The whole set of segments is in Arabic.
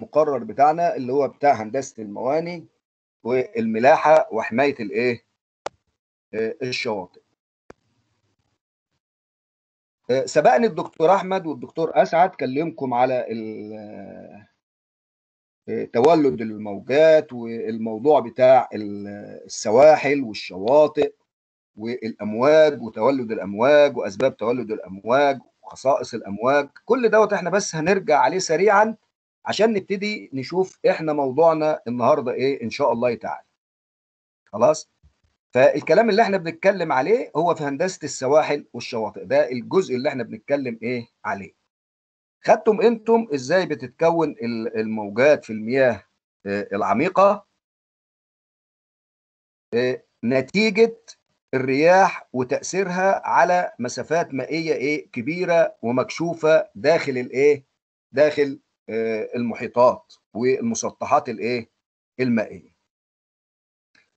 المقرر بتاعنا اللي هو بتاع هندسه المواني والملاحه وحمايه الايه آه، الشواطئ آه، سبقني الدكتور احمد والدكتور اسعد كلمكم على آه، تولد الموجات والموضوع بتاع السواحل والشواطئ والامواج وتولد الامواج واسباب تولد الامواج وخصائص الامواج كل دوت احنا بس هنرجع عليه سريعا عشان نبتدي نشوف احنا موضوعنا النهارده ايه ان شاء الله تعالى خلاص فالكلام اللي احنا بنتكلم عليه هو في هندسه السواحل والشواطئ ده الجزء اللي احنا بنتكلم ايه عليه خدتم انتم ازاي بتتكون الموجات في المياه آه، العميقه آه، نتيجه الرياح وتاثيرها على مسافات مائيه ايه كبيره ومكشوفه داخل الايه داخل آه، المحيطات والمسطحات الايه المائيه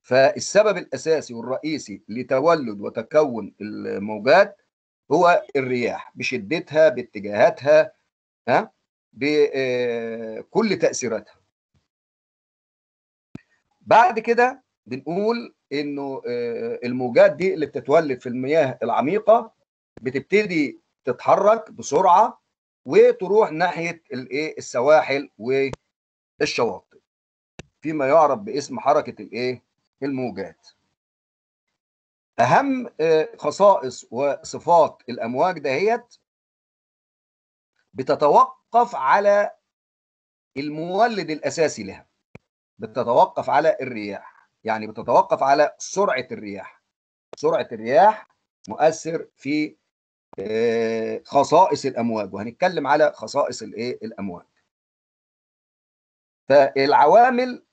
فالسبب الاساسي والرئيسي لتولد وتكون الموجات هو الرياح بشدتها باتجاهاتها ها بكل آه، تاثيراتها بعد كده بنقول انه آه، الموجات دي اللي بتتولد في المياه العميقه بتبتدي تتحرك بسرعه وتروح ناحيه الايه السواحل والشواطئ فيما يعرف باسم حركه الايه الموجات اهم آه، خصائص وصفات الامواج دهيت بتتوقف على المولد الاساسي لها بتتوقف على الرياح يعني بتتوقف على سرعه الرياح سرعه الرياح مؤثر في آه، خصائص الامواج وهنتكلم على خصائص الايه الامواج فالعوامل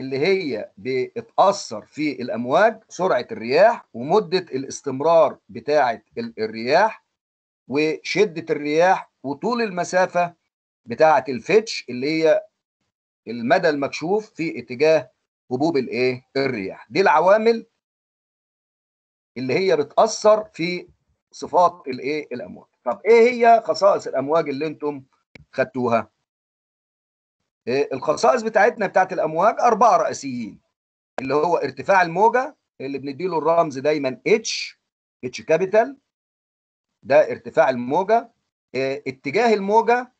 اللي هي بتأثر في الأمواج سرعة الرياح ومدة الاستمرار بتاعة الرياح وشدة الرياح وطول المسافة بتاعة الفتش اللي هي المدى المكشوف في اتجاه هبوب الايه الرياح دي العوامل اللي هي بتأثر في صفات الايه الامواج طب ايه هي خصائص الامواج اللي انتم خدتوها إيه، الخصائص بتاعتنا بتاعت الامواج اربعه رئيسيين اللي هو ارتفاع الموجه اللي بنديله الرمز دايما اتش اتش كابيتال ده ارتفاع الموجه إيه، اتجاه الموجه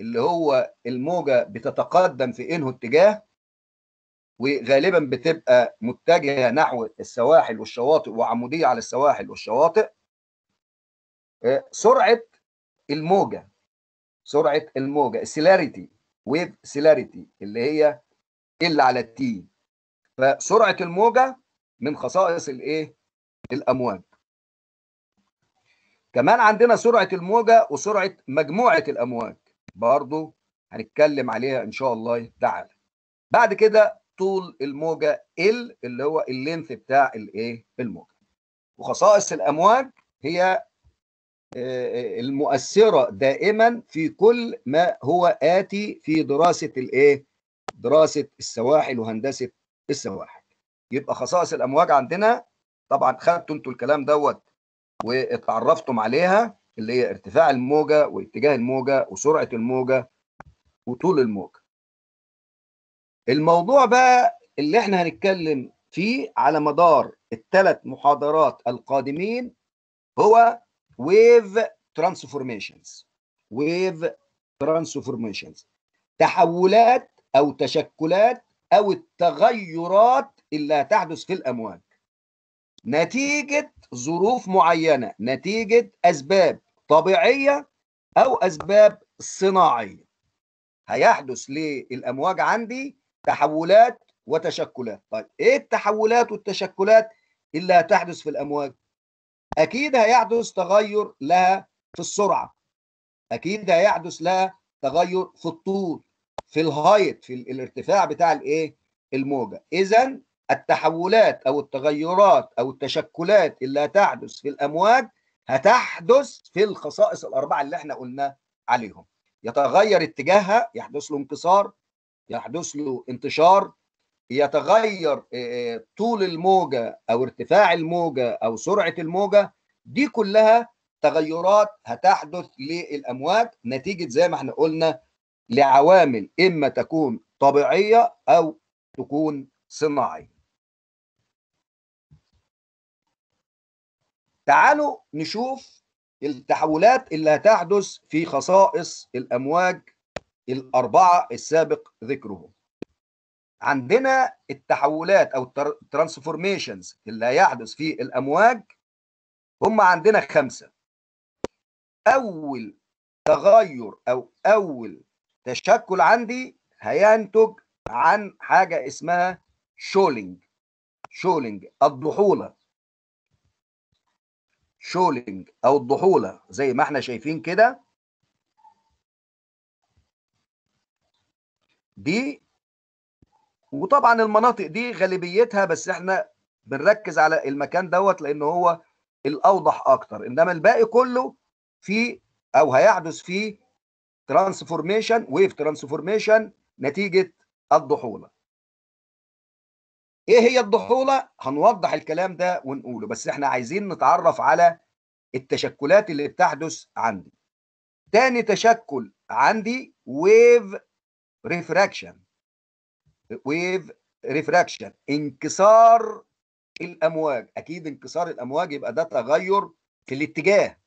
اللي هو الموجه بتتقدم في انه اتجاه وغالبا بتبقى متجهه نحو السواحل والشواطئ وعموديه على السواحل والشواطئ سرعه الموجه سرعه الموجه سيلاريتي ويف سيلاريتي اللي هي ال على التي فسرعه الموجه من خصائص الايه الامواج كمان عندنا سرعه الموجه وسرعه مجموعه الامواج برضو هنتكلم عليها ان شاء الله تعالى بعد كده طول الموجه ال اللي هو اللينث بتاع الايه الموجه وخصائص الامواج هي آه، المؤثره دائما في كل ما هو اتي في دراسه الايه؟ دراسه السواحل وهندسه السواحل. يبقى خصائص الامواج عندنا طبعا خدتوا انتوا الكلام دوت واتعرفتم عليها اللي هي ارتفاع الموجه واتجاه الموجه وسرعه الموجه وطول الموجه. الموضوع بقى اللي احنا هنتكلم فيه على مدار الثلاث محاضرات القادمين هو ويف ترانسفورميشنز ويف ترانسفورميشنز تحولات او تشكلات او التغيرات اللي هتحدث في الامواج نتيجه ظروف معينه نتيجه اسباب طبيعيه او اسباب صناعيه هيحدث للامواج عندي تحولات وتشكلات طيب ايه التحولات والتشكلات اللي هتحدث في الامواج أكيد هيحدث تغير لها في السرعة أكيد هيحدث لها تغير في الطول في الهايت في الارتفاع بتاع الايه الموجة إذا التحولات أو التغيرات أو التشكلات اللي هتحدث في الأمواج هتحدث في الخصائص الأربعة اللي احنا قلنا عليهم يتغير اتجاهها يحدث له انكسار يحدث له انتشار يتغير طول الموجة أو ارتفاع الموجة أو سرعة الموجة دي كلها تغيرات هتحدث للأمواج نتيجة زي ما احنا قلنا لعوامل إما تكون طبيعية أو تكون صناعية تعالوا نشوف التحولات اللي هتحدث في خصائص الأمواج الأربعة السابق ذكرهم عندنا التحولات او الترانسفورميشنز اللي هيحدث في الامواج هم عندنا خمسه اول تغير او اول تشكل عندي هينتج عن حاجه اسمها شولينج شولينج الضحوله شولينج او الضحوله زي ما احنا شايفين كده دي وطبعا المناطق دي غالبيتها بس احنا بنركز على المكان دوت لان هو الاوضح اكتر انما الباقي كله في او هيحدث في ترانسفورميشن ويف ترانسفورميشن نتيجه الضحوله ايه هي الضحوله هنوضح الكلام ده ونقوله بس احنا عايزين نتعرف على التشكلات اللي بتحدث عندي تاني تشكل عندي ويف ريفراكشن ويف ريفراكشن انكسار الامواج اكيد انكسار الامواج يبقى ده تغير في الاتجاه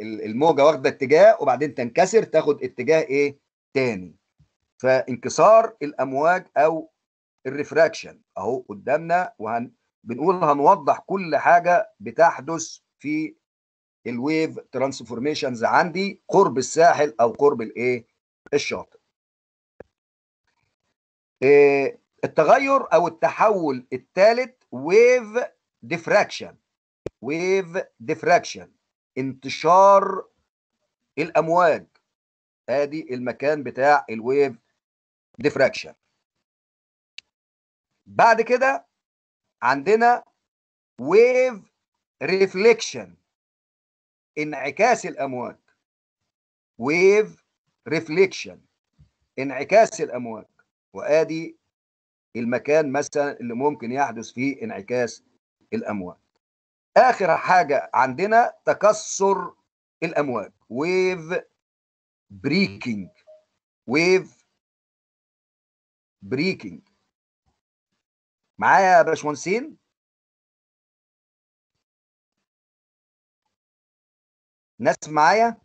الموجه واخده اتجاه وبعدين تنكسر تاخد اتجاه ايه تاني فانكسار الامواج او الريفراكشن اهو قدامنا وهن بنقول هنوضح كل حاجه بتحدث في الويف ترانسفورميشنز عندي قرب الساحل او قرب الايه الشاطئ آه، التغير او التحول الثالث ويف ديفراكشن ويف ديفراكشن انتشار الامواج ادي المكان بتاع الويف ديفراكشن بعد كده عندنا ويف ريفليكشن انعكاس الامواج ويف ريفليكشن انعكاس الامواج وادي المكان مثلا اللي ممكن يحدث فيه انعكاس الامواج اخر حاجه عندنا تكسر الامواج ويف بريكنج ويف بريكنج معايا يا باشمهندسين ناس معايا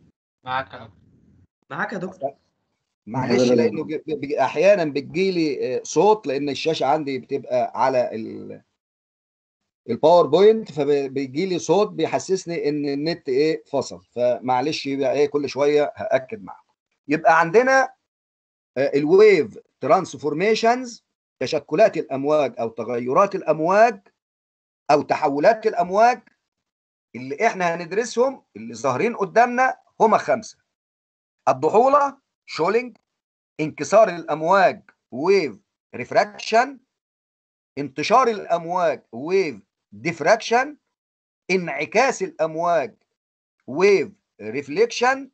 معاك يا دكتور معاك يا دكتور معلش لانه بي بي احيانا بتجيلي آه، صوت لان الشاشه عندي بتبقى على الباوربوينت فبيجي لي صوت بيحسسني ان النت ايه فصل فمعلش يبقى ايه كل شويه هاكد معاكم يبقى عندنا آه، الويف ترانسفورميشنز تشكلات الامواج او تغيرات الامواج او تحولات الامواج اللي احنا هندرسهم اللي ظاهرين قدامنا هما خمسه الضحوله شولينج انكسار الامواج ويف ريفراكشن انتشار الامواج ويف ديفراكشن انعكاس الامواج ويف ريفليكشن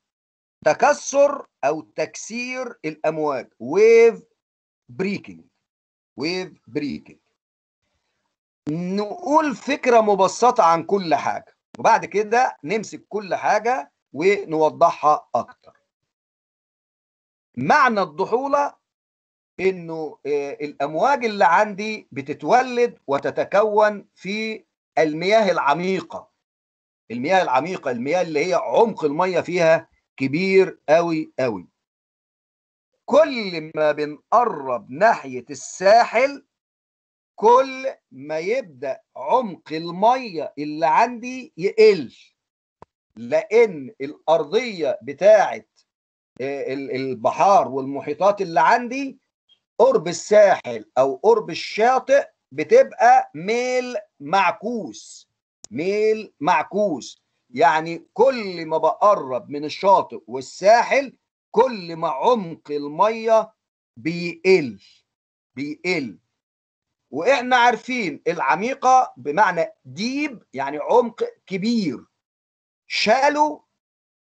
تكسر او تكسير الامواج ويف بريكنج ويف بريكنج نقول فكره مبسطه عن كل حاجه وبعد كده نمسك كل حاجه ونوضحها اكتر معنى الضحولة انه آه، الامواج اللي عندي بتتولد وتتكون في المياه العميقة المياه العميقة المياه اللي هي عمق المية فيها كبير قوي قوي كل ما بنقرب ناحية الساحل كل ما يبدأ عمق المية اللي عندي يقل لأن الأرضية بتاعة إيه، البحار والمحيطات اللي عندي قرب الساحل او قرب الشاطئ بتبقى ميل معكوس ميل معكوس يعني كل ما بقرب من الشاطئ والساحل كل ما عمق الميه بيقل بيقل واحنا عارفين العميقه بمعنى ديب يعني عمق كبير شالو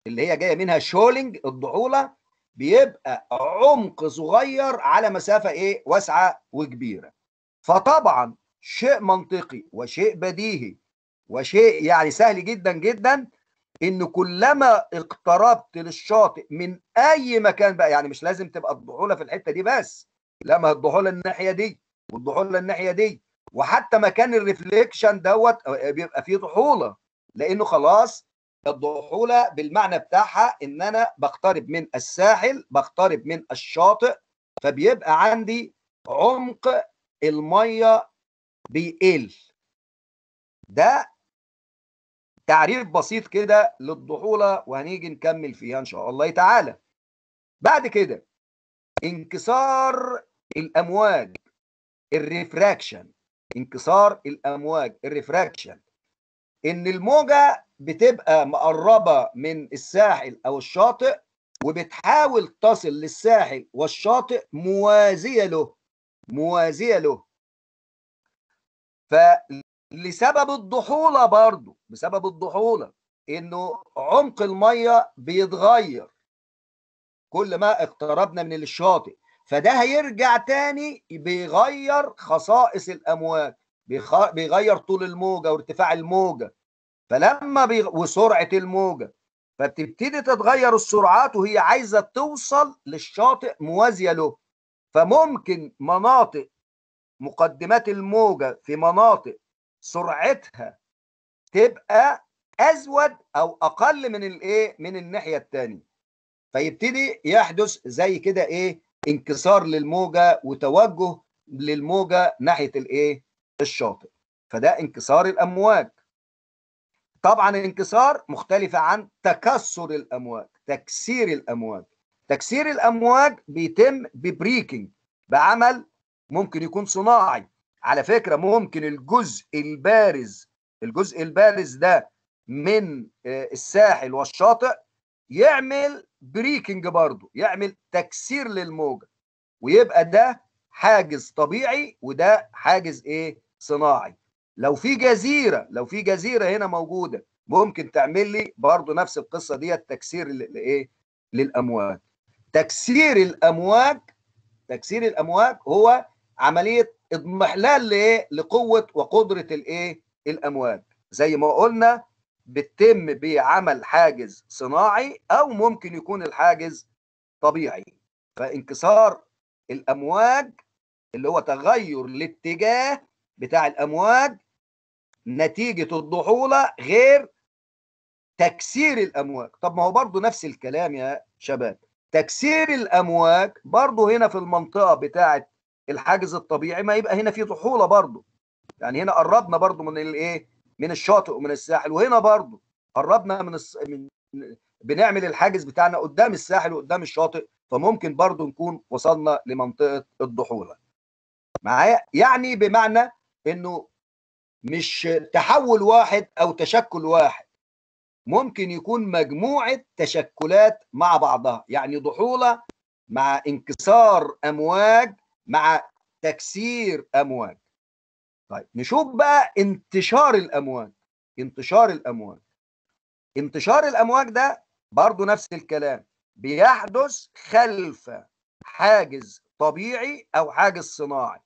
اللي هي جايه منها شولينج الضحوله بيبقى عمق صغير على مسافه ايه واسعه وكبيره فطبعا شيء منطقي وشيء بديهي وشيء يعني سهل جدا جدا ان كلما اقتربت للشاطئ من اي مكان بقى يعني مش لازم تبقى الضحوله في الحته دي بس لما الضحوله الناحيه دي والضحوله الناحيه دي وحتى مكان الريفليكشن دوت آه، بيبقى فيه ضحوله لانه خلاص الضحولة بالمعنى بتاعها إن أنا بقترب من الساحل بقترب من الشاطئ فبيبقى عندي عمق المية بيقل ده تعريف بسيط كده للضحولة وهنيجي نكمل فيها إن شاء الله تعالى بعد كده انكسار الأمواج الريفراكشن انكسار الأمواج الريفراكشن إن الموجة بتبقى مقربه من الساحل او الشاطئ وبتحاول تصل للساحل والشاطئ موازيه له موازيه له فلسبب الضحوله برضه بسبب الضحوله انه عمق الميه بيتغير كل ما اقتربنا من الشاطئ فده هيرجع تاني بيغير خصائص الامواج بيغير طول الموجه وارتفاع الموجه فلما بيغ... وسرعه الموجه فبتبتدي تتغير السرعات وهي عايزه توصل للشاطئ موازيه له فممكن مناطق مقدمات الموجه في مناطق سرعتها تبقى ازود او اقل من الايه من الناحيه الثانيه فيبتدي يحدث زي كده ايه انكسار للموجه وتوجه للموجه ناحيه الايه الشاطئ فده انكسار الامواج طبعا انكسار مختلفة عن تكسر الأمواج تكسير الأمواج تكسير الأمواج بيتم ببريكنج بعمل ممكن يكون صناعي على فكرة ممكن الجزء البارز الجزء البارز ده من آه، الساحل والشاطئ يعمل بريكنج برضه يعمل تكسير للموجة ويبقى ده حاجز طبيعي وده حاجز ايه صناعي لو في جزيره لو في جزيره هنا موجوده ممكن تعمل لي برضه نفس القصه دي تكسير لايه للامواج تكسير الامواج تكسير الامواج هو عمليه اضمحلال لايه لقوه وقدره الايه الامواج زي ما قلنا بتتم بعمل حاجز صناعي او ممكن يكون الحاجز طبيعي فانكسار الامواج اللي هو تغير الاتجاه بتاع الامواج نتيجة الضحولة غير تكسير الأمواج طب ما هو برضو نفس الكلام يا شباب تكسير الأمواج برضو هنا في المنطقة بتاعة الحاجز الطبيعي ما يبقى هنا في ضحولة برضو يعني هنا قربنا برضو من الايه من الشاطئ ومن الساحل وهنا برضو قربنا من, الس... من بنعمل الحاجز بتاعنا قدام الساحل وقدام الشاطئ فممكن برضو نكون وصلنا لمنطقة الضحولة معايا يعني بمعنى انه مش تحول واحد او تشكل واحد ممكن يكون مجموعه تشكلات مع بعضها يعني ضحوله مع انكسار امواج مع تكسير امواج طيب نشوف بقى انتشار الامواج انتشار الامواج انتشار الامواج ده برضو نفس الكلام بيحدث خلف حاجز طبيعي او حاجز صناعي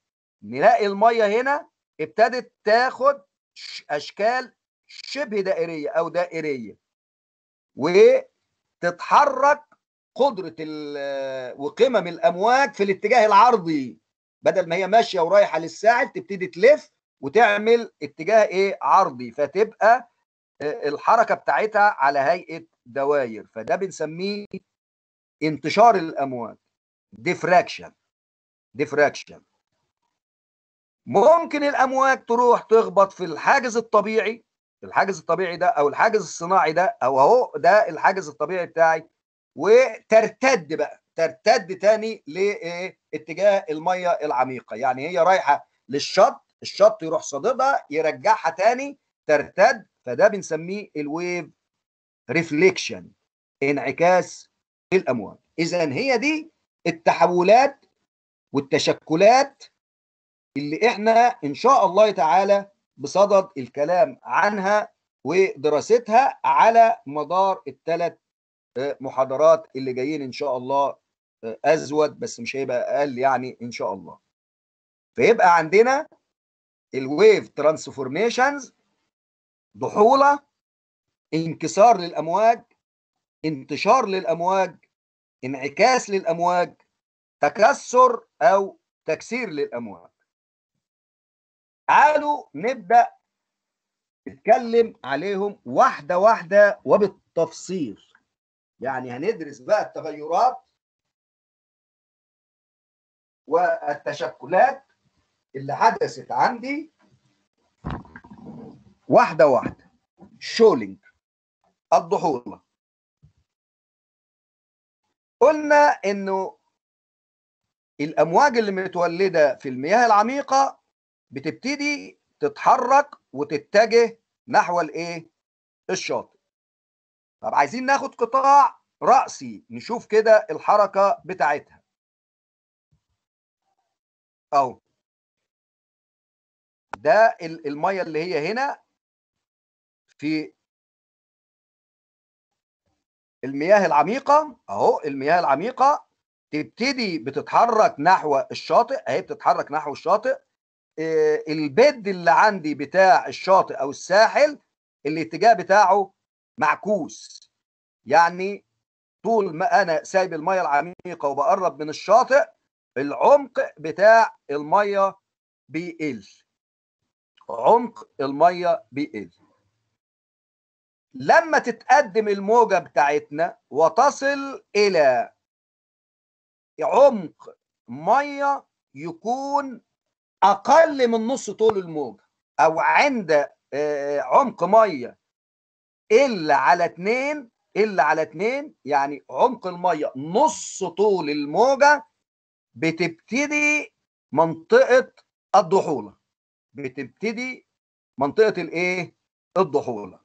نلاقي الميه هنا ابتدت تاخد اشكال شبه دائريه او دائريه وتتحرك قدره آه، وقمم الامواج في الاتجاه العرضي بدل ما هي ماشيه ورايحه للساعد تبتدي تلف وتعمل اتجاه ايه عرضي فتبقى آه، الحركه بتاعتها على هيئه دوائر فده بنسميه انتشار الامواج ديفراكشن ديفراكشن ممكن الامواج تروح تخبط في الحاجز الطبيعي الحاجز الطبيعي ده او الحاجز الصناعي ده او اهو ده الحاجز الطبيعي بتاعي وترتد بقى ترتد تاني لاتجاه الميه العميقه يعني هي رايحه للشط الشط يروح صاددها يرجعها تاني ترتد فده بنسميه الويف ريفليكشن انعكاس الامواج اذا هي دي التحولات والتشكلات اللي احنا ان شاء الله تعالى بصدد الكلام عنها ودراستها على مدار الثلاث آه، محاضرات اللي جايين ان شاء الله آه، ازود بس مش هيبقى اقل يعني ان شاء الله فيبقى عندنا الويف ترانسفورميشنز ضحوله انكسار للامواج انتشار للامواج انعكاس للامواج تكسر او تكسير للامواج تعالوا نبدا نتكلم عليهم واحده واحده وبالتفصيل يعني هندرس بقى التغيرات والتشكلات اللي حدثت عندي واحده واحده شولينج الضحوله قلنا انه الامواج اللي متولده في المياه العميقه بتبتدي تتحرك وتتجه نحو الايه الشاطئ طب عايزين ناخد قطاع رأسي نشوف كده الحركة بتاعتها اهو ده المية اللي هي هنا في المياه العميقة اهو المياه العميقة تبتدي بتتحرك نحو الشاطئ اهي بتتحرك نحو الشاطئ آه، البيد اللي عندي بتاع الشاطئ او الساحل الاتجاه بتاعه معكوس يعني طول ما انا سايب الميه العميقه وبقرب من الشاطئ العمق بتاع الميه بيقل عمق الميه بيقل لما تتقدم الموجه بتاعتنا وتصل الى عمق ميه يكون اقل من نص طول الموجه او عند آه، عمق ميه الا على اتنين الا على اتنين يعني عمق الميه نص طول الموجه بتبتدي منطقه الضحوله بتبتدي منطقه الايه الضحوله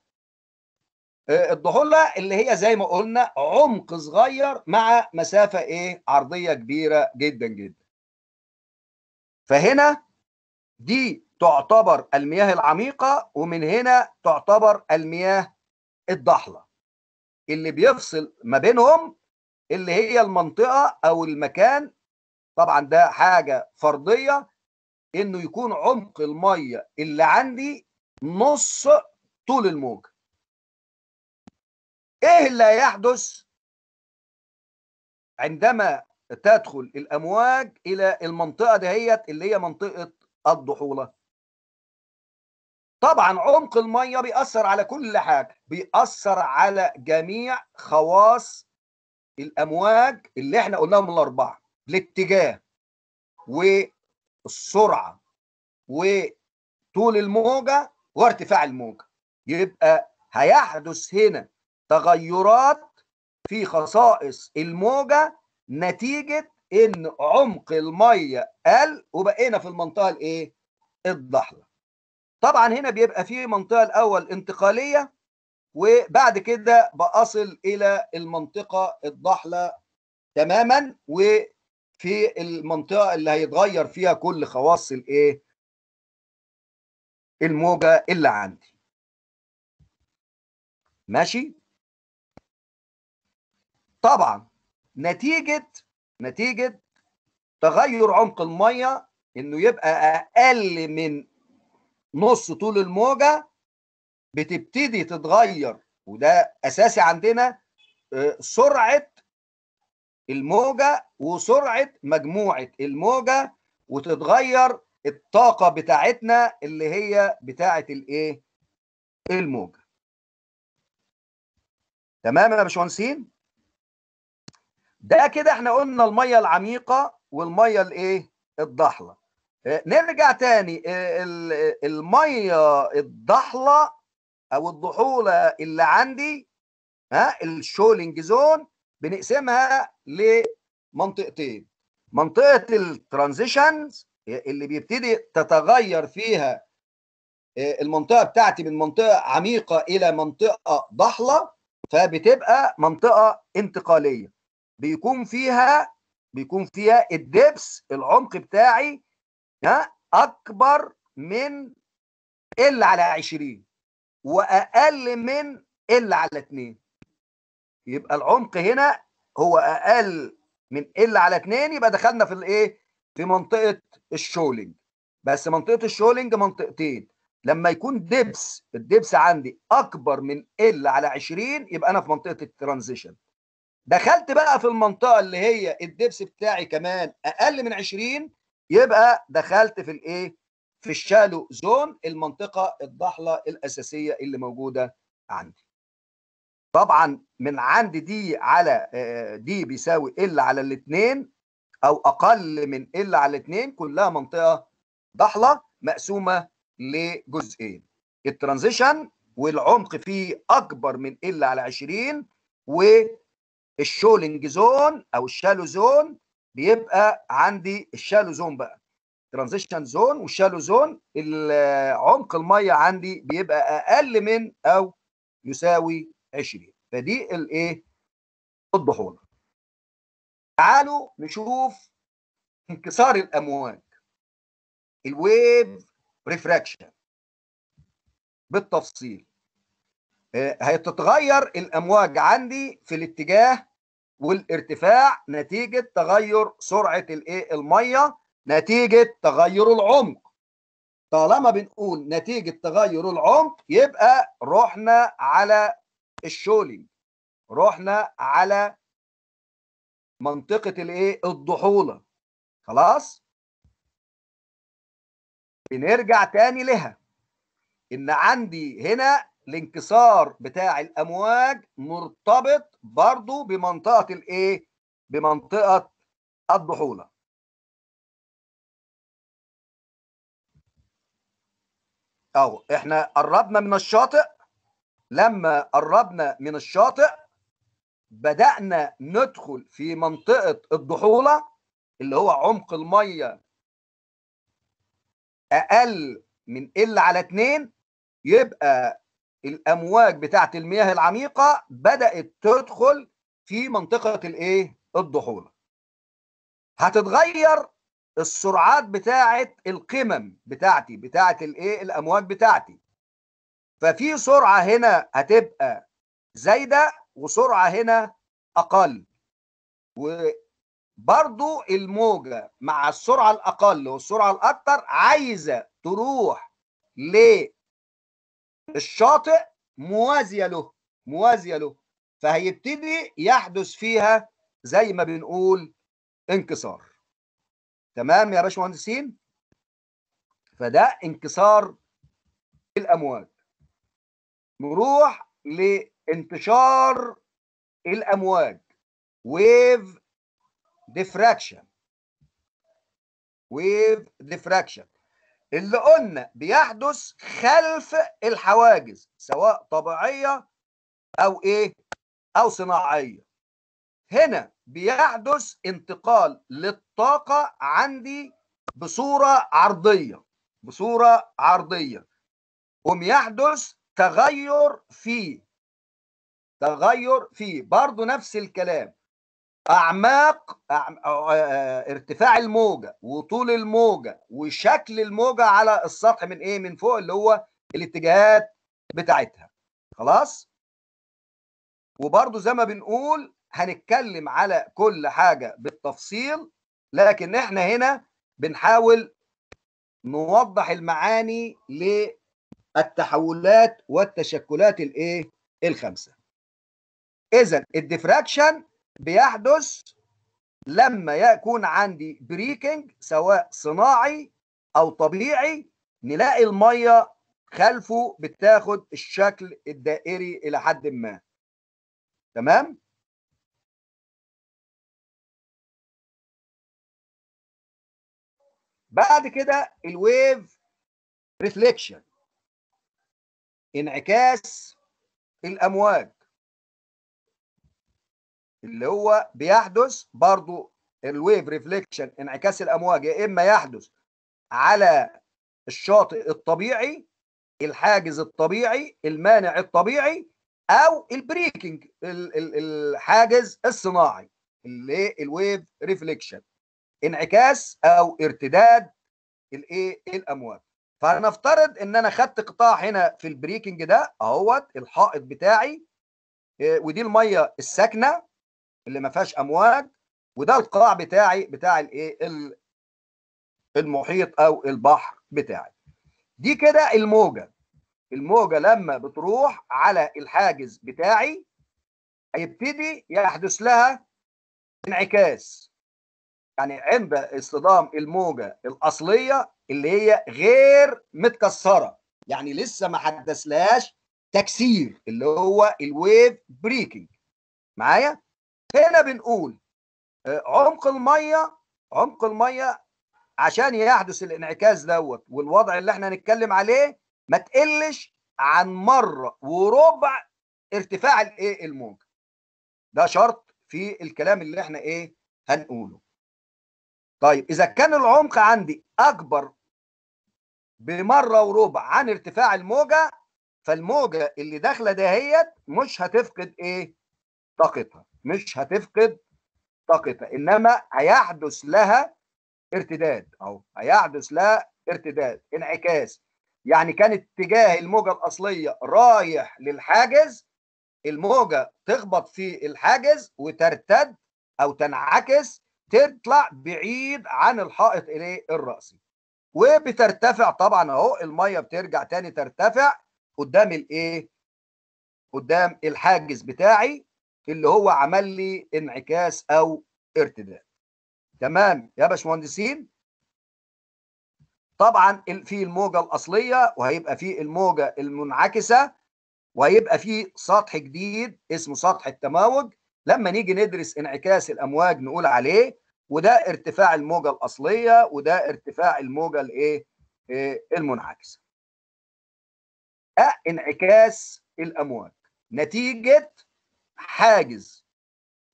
آه، الضحوله اللي هي زي ما قلنا عمق صغير مع مسافه ايه عرضيه كبيره جدا جدا فهنا دي تعتبر المياه العميقة ومن هنا تعتبر المياه الضحلة اللي بيفصل ما بينهم اللي هي المنطقة أو المكان طبعا ده حاجة فرضية إنه يكون عمق المية اللي عندي نص طول الموج إيه اللي هيحدث عندما تدخل الأمواج إلى المنطقة دهيت اللي هي منطقة الضحوله طبعا عمق الميه بيأثر على كل حاجه بيأثر على جميع خواص الامواج اللي احنا قلناهم الاربعه الاتجاه والسرعه وطول الموجه وارتفاع الموجه يبقى هيحدث هنا تغيرات في خصائص الموجه نتيجه ان عمق الميه قل وبقينا في المنطقه الايه الضحله طبعا هنا بيبقى في منطقه الاول انتقاليه وبعد كده بأصل الى المنطقه الضحله تماما وفي المنطقه اللي هيتغير فيها كل خواص الايه الموجه اللي عندي ماشي طبعا نتيجه نتيجه تغير عمق الميه انه يبقى اقل من نص طول الموجه بتبتدي تتغير وده اساسي عندنا آه، سرعه الموجه وسرعه مجموعه الموجه وتتغير الطاقه بتاعتنا اللي هي بتاعه الايه الموجه تمام يا باشمهندسين ده كده احنا قلنا الميه العميقه والميه الايه الضحله آه، نرجع تاني آه، الميه الضحله او الضحوله اللي عندي ها الشولينج زون بنقسمها لمنطقتين منطقه الترانزيشنز اللي بيبتدي تتغير فيها آه، المنطقه بتاعتي من منطقه عميقه الى منطقه ضحله فبتبقى منطقه انتقاليه بيكون فيها بيكون فيها الدبس العمق بتاعي ها اكبر من ال على 20 واقل من ال على 2 يبقى العمق هنا هو اقل من ال على 2 يبقى دخلنا في الايه في منطقه الشولينج بس منطقه الشولينج منطقتين لما يكون دبس الدبس عندي اكبر من ال على 20 يبقى انا في منطقه الترانزيشن دخلت بقى في المنطقه اللي هي الدبس بتاعي كمان اقل من 20 يبقى دخلت في الايه في الشالو زون المنطقه الضحله الاساسيه اللي موجوده عندي طبعا من عند دي على آه، دي بيساوي ال على الاثنين او اقل من ال على الاثنين كلها منطقه ضحله مقسومه لجزئين الترانزيشن والعمق فيه اكبر من ال على 20 و الشولينج زون او الشالو زون بيبقى عندي الشالو زون بقى ترانزيشن زون والشالو زون عمق الميه عندي بيبقى اقل من او يساوي 20 فدي الايه الضحوله تعالوا نشوف انكسار الامواج الويف ريفراكشن بالتفصيل هتتغير آه، الامواج عندي في الاتجاه والارتفاع نتيجه تغير سرعه الايه الميه نتيجه تغير العمق طالما بنقول نتيجه تغير العمق يبقى رحنا على الشولينج رحنا على منطقه الايه الضحوله خلاص بنرجع تاني لها ان عندي هنا الانكسار بتاع الامواج مرتبط برضو بمنطقة الايه بمنطقة الضحولة او احنا قربنا من الشاطئ لما قربنا من الشاطئ بدأنا ندخل في منطقة الضحولة اللي هو عمق المية أقل من ال على اتنين يبقى الامواج بتاعه المياه العميقه بدات تدخل في منطقه الايه الضحوله هتتغير السرعات بتاعه القمم بتاعتي بتاعه الايه الامواج بتاعتي ففي سرعه هنا هتبقى زايده وسرعه هنا اقل وبرضو الموجه مع السرعه الاقل والسرعه الاكثر عايزه تروح ليه الشاطئ موازية له موازية له فهيبتدي يحدث فيها زي ما بنقول انكسار تمام يا باشمهندسين فده انكسار الامواج نروح لانتشار الامواج ويف ديفراكشن ويف ديفراكشن اللي قلنا بيحدث خلف الحواجز سواء طبيعية أو إيه؟ أو صناعية. هنا بيحدث انتقال للطاقة عندي بصورة عرضية بصورة عرضية قوم يحدث تغير فيه تغير فيه برضه نفس الكلام اعماق آه، آه، ارتفاع الموجه وطول الموجه وشكل الموجه على السطح من ايه من فوق اللي هو الاتجاهات بتاعتها خلاص وبرضو زي ما بنقول هنتكلم على كل حاجه بالتفصيل لكن احنا هنا بنحاول نوضح المعاني للتحولات والتشكلات الايه الخمسه اذا الديفراكشن بيحدث لما يكون عندي بريكنج سواء صناعي او طبيعي نلاقي الميه خلفه بتاخد الشكل الدائري الى حد ما تمام بعد كده الويف ريفليكشن انعكاس الامواج اللي هو بيحدث برضو الويف ريفليكشن انعكاس الامواج يا اما يحدث على الشاطئ الطبيعي الحاجز الطبيعي المانع الطبيعي او البريكنج الحاجز الصناعي اللي الويف ريفليكشن انعكاس او ارتداد الايه الامواج فهنفترض ان انا خدت قطاع هنا في البريكنج ده اهوت الحائط بتاعي آه، ودي الميه الساكنه اللي ما فيهاش امواج وده القاع بتاعي بتاع الايه المحيط او البحر بتاعي دي كده الموجه الموجه لما بتروح على الحاجز بتاعي هيبتدي يحدث لها انعكاس يعني عند اصطدام الموجه الاصليه اللي هي غير متكسره يعني لسه ما حدثلهاش تكسير اللي هو الويف بريكنج معايا هنا بنقول آه، عمق الميه عمق الميه عشان يحدث الانعكاس دوت والوضع اللي احنا هنتكلم عليه ما تقلش عن مره وربع ارتفاع الايه الموج ده شرط في الكلام اللي احنا ايه هنقوله طيب اذا كان العمق عندي اكبر بمره وربع عن ارتفاع الموجه فالموجه اللي داخله دهيت مش هتفقد ايه طاقتها مش هتفقد طاقتها انما هيحدث لها ارتداد اهو هيحدث لها ارتداد انعكاس يعني كان اتجاه الموجه الاصليه رايح للحاجز الموجه تخبط في الحاجز وترتد او تنعكس تطلع بعيد عن الحائط اليه الراسي وبترتفع طبعا اهو الميه بترجع تاني ترتفع قدام الايه قدام الحاجز بتاعي اللي هو عمل لي انعكاس او ارتداد تمام يا باشمهندسين طبعا في الموجه الاصليه وهيبقى في الموجه المنعكسه وهيبقى في سطح جديد اسمه سطح التماوج لما نيجي ندرس انعكاس الامواج نقول عليه وده ارتفاع الموجه الاصليه وده ارتفاع الموجه الايه آه، المنعكسه انعكاس الامواج نتيجه حاجز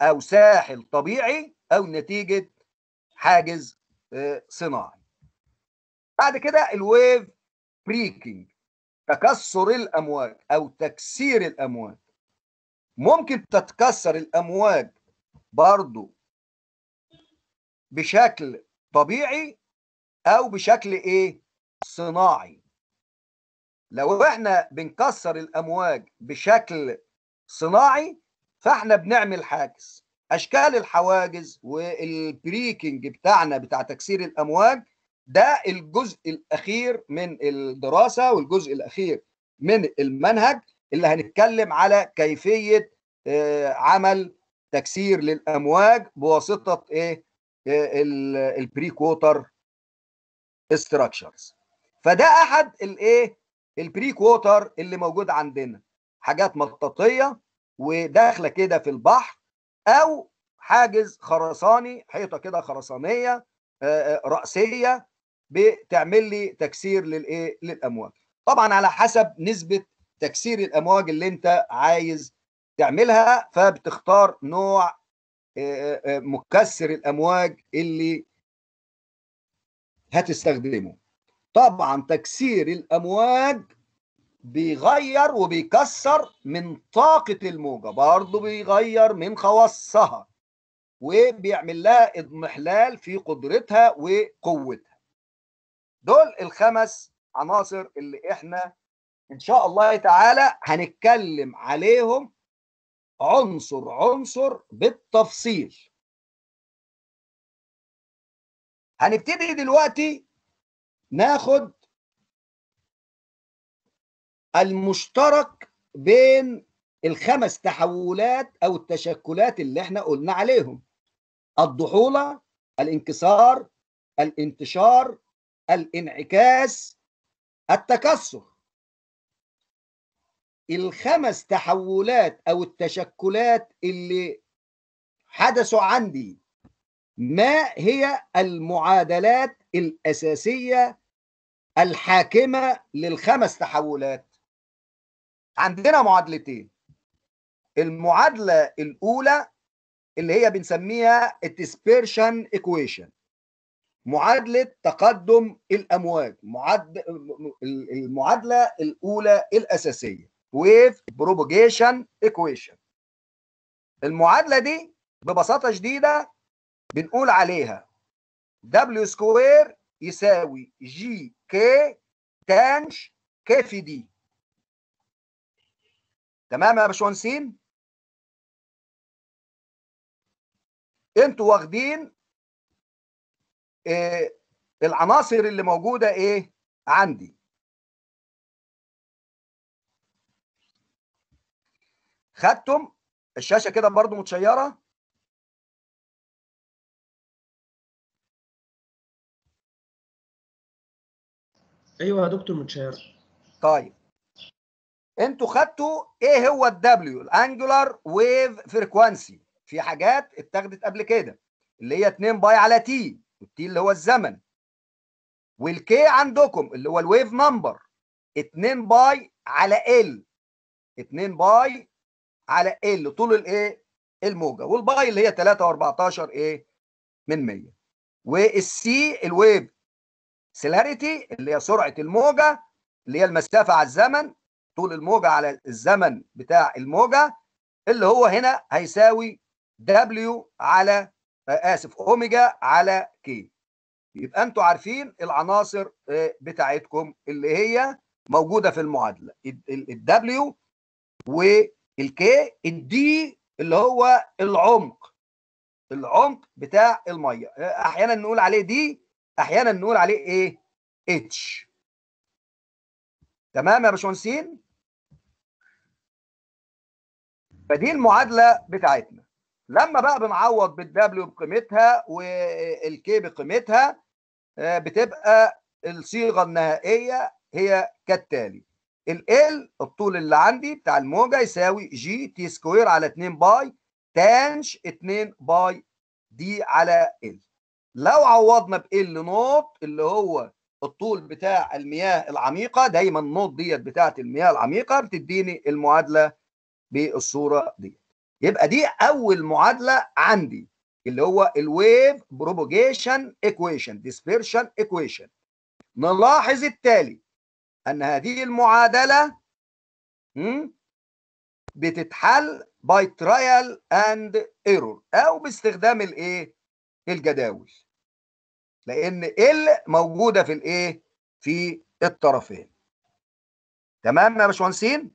او ساحل طبيعي او نتيجه حاجز آه، صناعي بعد كده الويف بريكنج تكسر الامواج او تكسير الامواج ممكن تتكسر الامواج برضو بشكل طبيعي او بشكل ايه صناعي لو احنا بنكسر الامواج بشكل صناعي فاحنا بنعمل حاجز اشكال الحواجز والبريكنج بتاعنا بتاع تكسير الامواج ده الجزء الاخير من الدراسه والجزء الاخير من المنهج اللي هنتكلم على كيفيه آه، عمل تكسير للامواج بواسطه ايه البري كوتر استراكشرز فده احد الايه البري كوتر اللي موجود عندنا حاجات مطاطيه وداخله كده في البحر او حاجز خرساني حيطه كده خرسانيه راسيه بتعمل لي تكسير للايه للامواج طبعا على حسب نسبه تكسير الامواج اللي انت عايز تعملها فبتختار نوع مكسر الامواج اللي هتستخدمه طبعا تكسير الامواج بيغير وبيكسر من طاقة الموجة برضه بيغير من خواصها وبيعمل لها اضمحلال في قدرتها وقوتها دول الخمس عناصر اللي احنا ان شاء الله تعالى هنتكلم عليهم عنصر عنصر بالتفصيل هنبتدي دلوقتي ناخد المشترك بين الخمس تحولات او التشكلات اللي احنا قلنا عليهم الضحوله الانكسار الانتشار الانعكاس التكسر الخمس تحولات او التشكلات اللي حدثوا عندي ما هي المعادلات الاساسيه الحاكمه للخمس تحولات عندنا معادلتين المعادلة الأولى اللي هي بنسميها الديسبيرشن ايكويشن معادلة تقدم الأمواج معد... المعادلة الأولى الأساسية ويف بروبوجيشن ايكويشن المعادلة دي ببساطة شديدة بنقول عليها W سكوير يساوي جي كي تانش كي في دي تمام يا باشمهندسين انتوا واخدين إيه العناصر اللي موجوده ايه عندي خدتم الشاشه كده برضو متشيره ايوه يا دكتور متشير طيب انتوا خدتوا ايه هو الدبليو الانجولار ويف فريكوانسي في حاجات اتاخدت قبل كده اللي هي 2 باي على تي والتي اللي هو الزمن والكي عندكم اللي هو الويف نمبر 2 باي على ال 2 باي على ال طول الايه الموجه والباي اللي هي 3 و14 ايه من 100 والسي الويف سيلاريتي اللي هي سرعه الموجه اللي هي المسافه على الزمن طول الموجة على الزمن بتاع الموجة اللي هو هنا هيساوي دبليو على آه، آسف أوميجا على كي يبقى أنتوا عارفين العناصر آه، بتاعتكم اللي هي موجودة في المعادلة الدبليو والكي الدي اللي هو العمق العمق بتاع المية آه، أحيانا نقول عليه دي أحيانا نقول عليه إيه اتش تمام يا باشمهندسين فدي المعادله بتاعتنا لما بقى بنعوض بالدبليو بقيمتها والكي بقيمتها آه، بتبقى الصيغه النهائيه هي كالتالي ال الطول اللي عندي بتاع الموجه يساوي جي تي سكوير على 2 باي تانش 2 باي دي على ال لو عوضنا بال ال نوت اللي هو الطول بتاع المياه العميقة دايما النوت ديت بتاعت المياه العميقة بتديني المعادلة بالصورة ديت يبقى دي أول معادلة عندي اللي هو الويف بروبوجيشن ايكويشن ديسبيرشن ايكويشن نلاحظ التالي أن هذه المعادلة بتتحل باي ترايل اند ايرور أو باستخدام الإيه؟ الجداول لان ال موجوده في الايه في الطرفين تمام يا باشمهندسين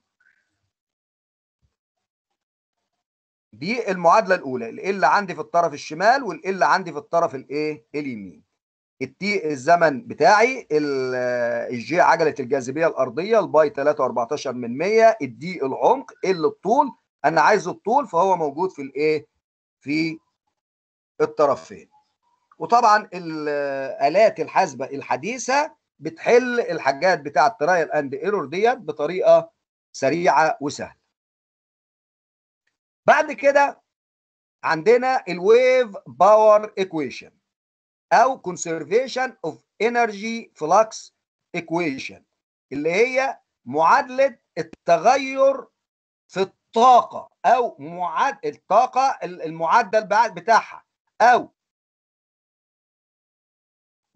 دي المعادله الاولى ال عندي في الطرف الشمال وال عندي في الطرف الايه اليمين التي الزمن بتاعي الجي عجله الجاذبيه الارضيه الباي 3.14 من 100 الدي العمق ال الطول انا عايز الطول فهو موجود في الايه في الطرفين وطبعا الالات الحاسبه الحديثه بتحل الحاجات بتاعه ترايل اند ايرور ديت بطريقه سريعه وسهله بعد كده عندنا الويف باور ايكويشن او كونسرفيشن اوف انرجي فلكس ايكويشن اللي هي معادله التغير في الطاقه او معادله الطاقه المعدل بتاعها او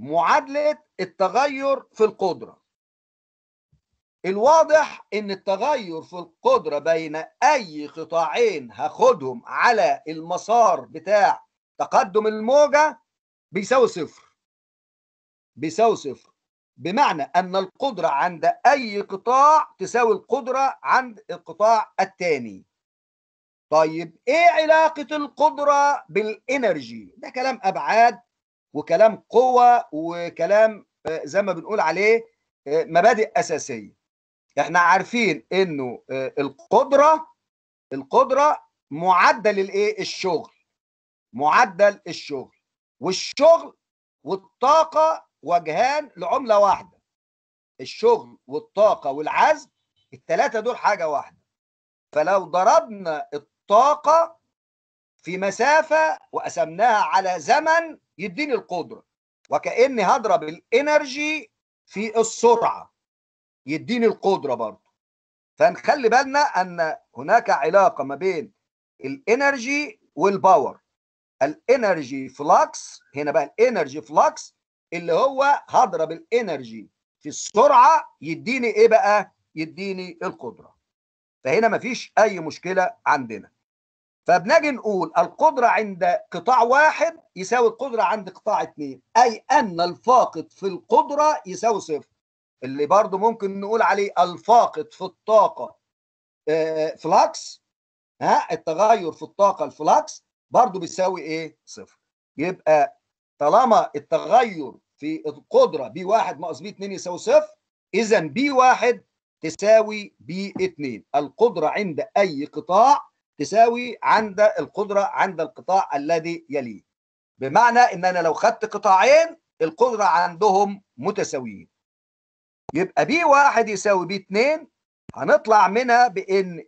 معادلة التغير في القدرة الواضح ان التغير في القدرة بين اي قطاعين هاخدهم على المسار بتاع تقدم الموجة بيساوي صفر بيساوي صفر بمعنى ان القدرة عند اي قطاع تساوي القدرة عند القطاع الثاني طيب ايه علاقة القدرة بالانرجي ده كلام ابعاد وكلام قوه وكلام آه، زي ما بنقول عليه آه، مبادئ اساسيه احنا عارفين انه آه، القدره القدره معدل الايه الشغل معدل الشغل والشغل والطاقه وجهان لعمله واحده الشغل والطاقه والعزم الثلاثه دول حاجه واحده فلو ضربنا الطاقه في مسافه وقسمناها على زمن يديني القدره وكاني هضرب الانرجي في السرعه يديني القدره برضه فنخلي بالنا ان هناك علاقه ما بين الانرجي والباور الانرجي فلكس هنا بقى الانرجي فلكس اللي هو هضرب الانرجي في السرعه يديني ايه بقى يديني القدره فهنا مفيش اي مشكله عندنا فبنجي نقول القدرة عند قطاع واحد يساوي القدرة عند قطاع اثنين أي أن الفاقد في القدرة يساوي صفر اللي برضو ممكن نقول عليه الفاقد في الطاقة فلكس آه، ها التغير في الطاقة الفلكس برضو بيساوي ايه صفر يبقى طالما التغير في القدرة بي واحد ناقص بي اتنين يساوي صفر إذا بي واحد تساوي بي اتنين القدرة عند أي قطاع تساوي عند القدرة عند القطاع الذي يليه بمعنى ان انا لو خدت قطاعين القدرة عندهم متساويين يبقى بي واحد يساوي بي اتنين هنطلع منها بان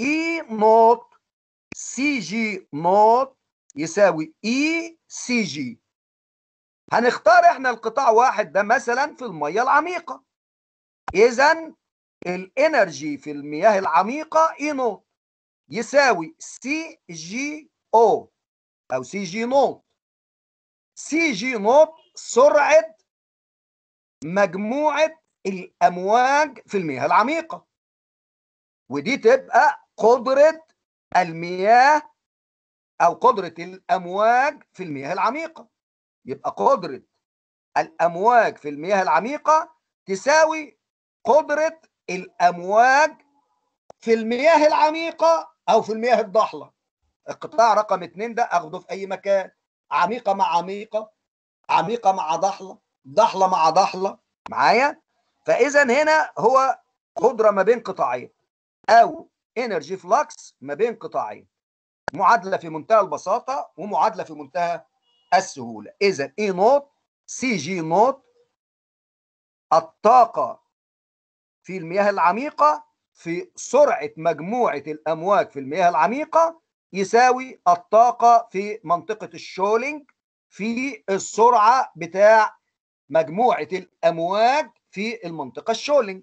اي نوت سي جي نوت يساوي اي سي جي هنختار احنا القطاع واحد ده مثلا في المية العميقة اذا الانرجي في المياه العميقة اي e نوت يساوي سي جي او او سي جي نوت سي جي نوت سرعه مجموعه الامواج في المياه العميقه ودي تبقى قدره المياه او قدره الامواج في المياه العميقه يبقى قدره الامواج في المياه العميقه تساوي قدره الامواج في المياه العميقه أو في المياه الضحلة القطاع رقم اتنين ده أخده في أي مكان عميقة مع عميقة عميقة مع ضحلة ضحلة مع ضحلة معايا فإذا هنا هو قدرة ما بين قطاعين أو انرجي فلكس ما بين قطاعين معادلة في منتهى البساطة ومعادلة في منتهى السهولة إذا إي نوت سي جي نوت الطاقة في المياه العميقة في سرعة مجموعة الأمواج في المياه العميقة يساوي الطاقة في منطقة الشولينج في السرعة بتاع مجموعة الأمواج في المنطقة الشولينج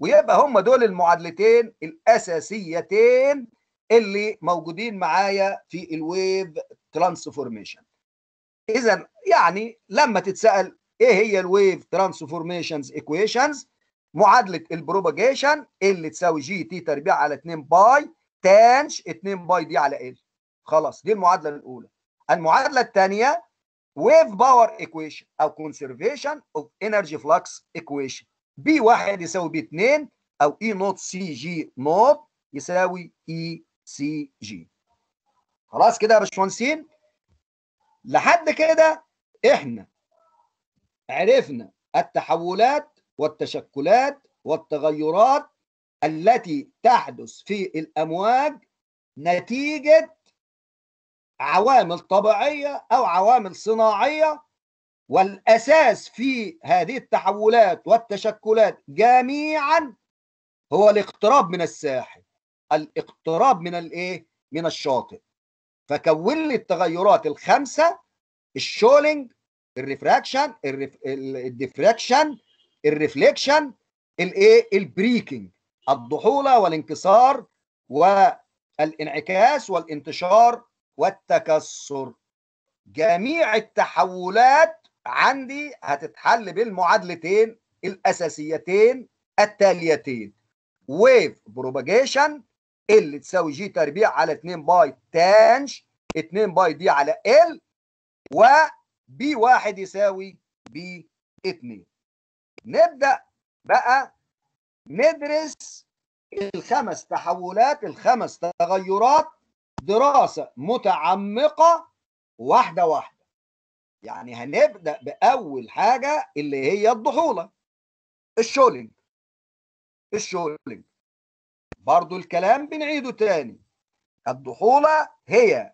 ويبقى هم دول المعادلتين الأساسيتين اللي موجودين معايا في الويف ترانسفورميشن إذا يعني لما تتسأل إيه هي الويف ترانسفورميشنز إيكويشنز معادله البروباجيشن اللي تساوي جي تي تربيع على 2 باي تانش 2 باي دي على ال خلاص دي المعادله الاولى المعادله الثانيه ويف باور ايكويشن او كونسرفيشن اوف انرجي فلكس ايكويشن بي واحد يساوي بي 2 او اي نوت سي جي نوت يساوي اي سي جي خلاص كده يا باشمهندسين لحد كده احنا عرفنا التحولات والتشكلات والتغيرات التي تحدث في الامواج نتيجه عوامل طبيعيه او عوامل صناعيه والاساس في هذه التحولات والتشكلات جميعا هو الاقتراب من الساحل الاقتراب من الايه من الشاطئ فكون لي التغيرات الخمسه الشولينج الريفراكشن الديفراكشن الريفليكشن الايه البريكنج الضحوله والانكسار والانعكاس والانتشار والتكسر جميع التحولات عندي هتتحل بالمعادلتين الاساسيتين التاليتين ويف بروباجيشن ال تساوي جي تربيع على 2 باي تانج 2 باي دي على ال وبي واحد 1 يساوي بي 2 نبدأ بقى ندرس الخمس تحولات الخمس تغيرات دراسة متعمقة واحدة واحدة يعني هنبدأ بأول حاجة اللي هي الضحولة الشولينج الشولينج برضو الكلام بنعيده تاني الضحولة هي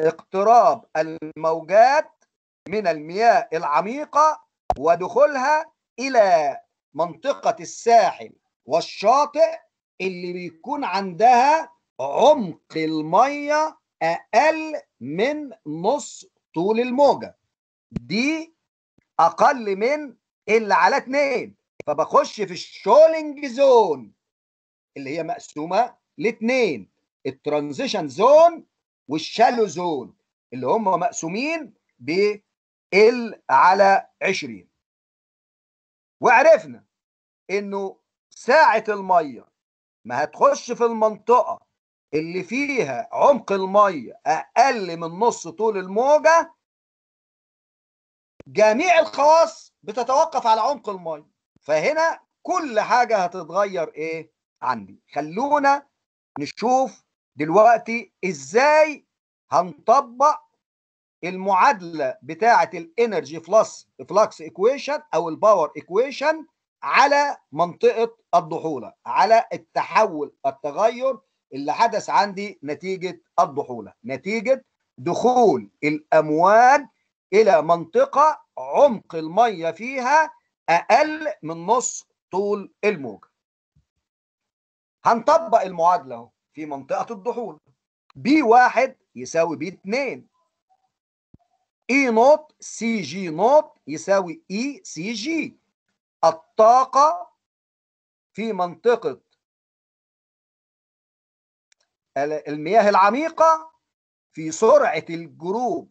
اقتراب الموجات من المياه العميقة ودخولها الى منطقه الساحل والشاطئ اللي بيكون عندها عمق الميه اقل من نص طول الموجه دي اقل من اللي على اتنين فبخش في الشولينج زون اللي هي مقسومه لاتنين الترانزيشن زون والشالو زون اللي هم مقسومين ب ال على 20 وعرفنا انه ساعة المية ما هتخش في المنطقة اللي فيها عمق المية اقل من نص طول الموجة جميع الخواص بتتوقف على عمق المية فهنا كل حاجة هتتغير ايه عندي خلونا نشوف دلوقتي ازاي هنطبق المعادله بتاعه الانرجي فلس فلكس ايكويشن او الباور ايكويشن على منطقه الضحوله على التحول التغير اللي حدث عندي نتيجه الضحوله نتيجه دخول الامواج الى منطقه عمق الميه فيها اقل من نص طول الموجه هنطبق المعادله اهو في منطقه الضحوله بي واحد يساوي بي 2 اي نوت سي جي نوت يساوي اي سي جي الطاقة في منطقة المياه العميقة في سرعة الجروب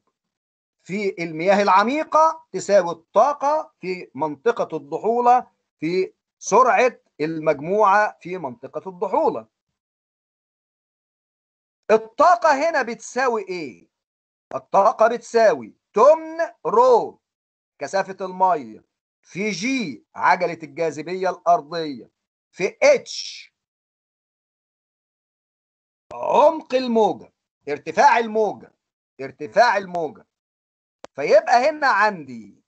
في المياه العميقة تساوي الطاقة في منطقة الضحولة في سرعة المجموعة في منطقة الضحولة الطاقة هنا بتساوي ايه؟ الطاقة بتساوي تمن رو كثافة المية في جي عجلة الجاذبية الأرضية في اتش عمق الموجة ارتفاع الموجة ارتفاع الموجة فيبقى هنا عندي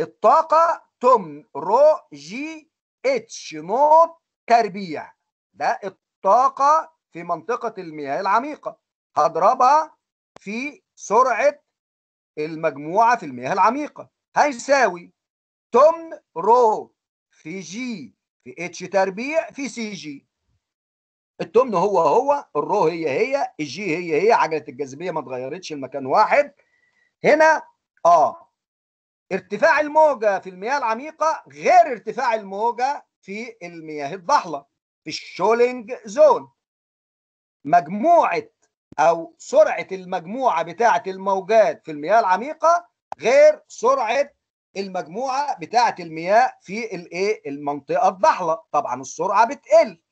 الطاقة تمن رو جي اتش نوت تربيع ده الطاقة في منطقة المياه العميقة هضربها في سرعة المجموعة في المياه العميقة هيساوي تمن رو في جي في اتش تربيع في سي جي التمن هو هو الرو هي هي الجي هي هي عجلة الجاذبية ما اتغيرتش المكان واحد هنا اه ارتفاع الموجة في المياه العميقة غير ارتفاع الموجة في المياه الضحلة في الشولينج زون مجموعة أو سرعة المجموعة بتاعة الموجات في المياه العميقة غير سرعة المجموعة بتاعة المياه في الايه المنطقة الضحلة طبعا السرعة بتقل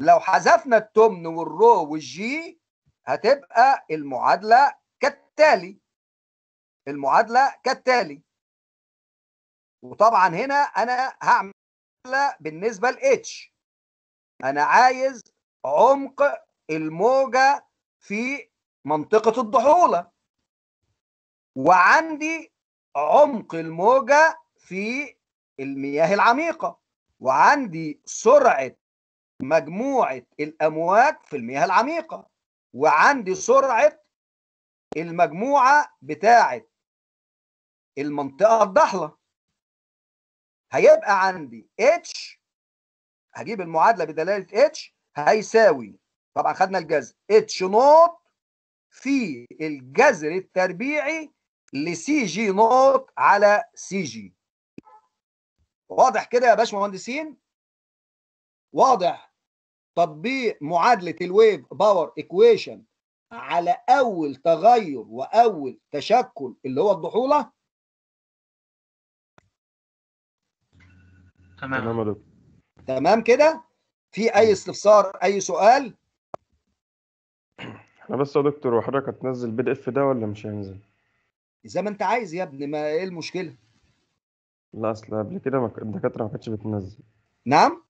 لو حذفنا التمن والرو والجي هتبقى المعادلة كالتالي المعادلة كالتالي وطبعا هنا أنا هعمل بالنسبة لإتش أنا عايز عمق الموجه في منطقه الضحوله وعندي عمق الموجه في المياه العميقه وعندي سرعه مجموعه الامواج في المياه العميقه وعندي سرعه المجموعه بتاعه المنطقه الضحله هيبقى عندي اتش هجيب المعادله بدلاله اتش هيساوي طبعا خدنا الجذر اتش نوت في الجذر التربيعي لسي جي نوت على سي جي واضح كده يا باشمهندسين واضح تطبيق معادله الويف باور ايكويشن على اول تغير واول تشكل اللي هو الضحوله تمام تمام, تمام كده في اي استفسار اي سؤال انا بس يا دكتور وحضرتك هتنزل بي دي اف ده ولا مش هينزل زي ما انت عايز يا ابني ما ايه المشكله لا اصل قبل كده ما الدكاتره ما كانتش بتنزل نعم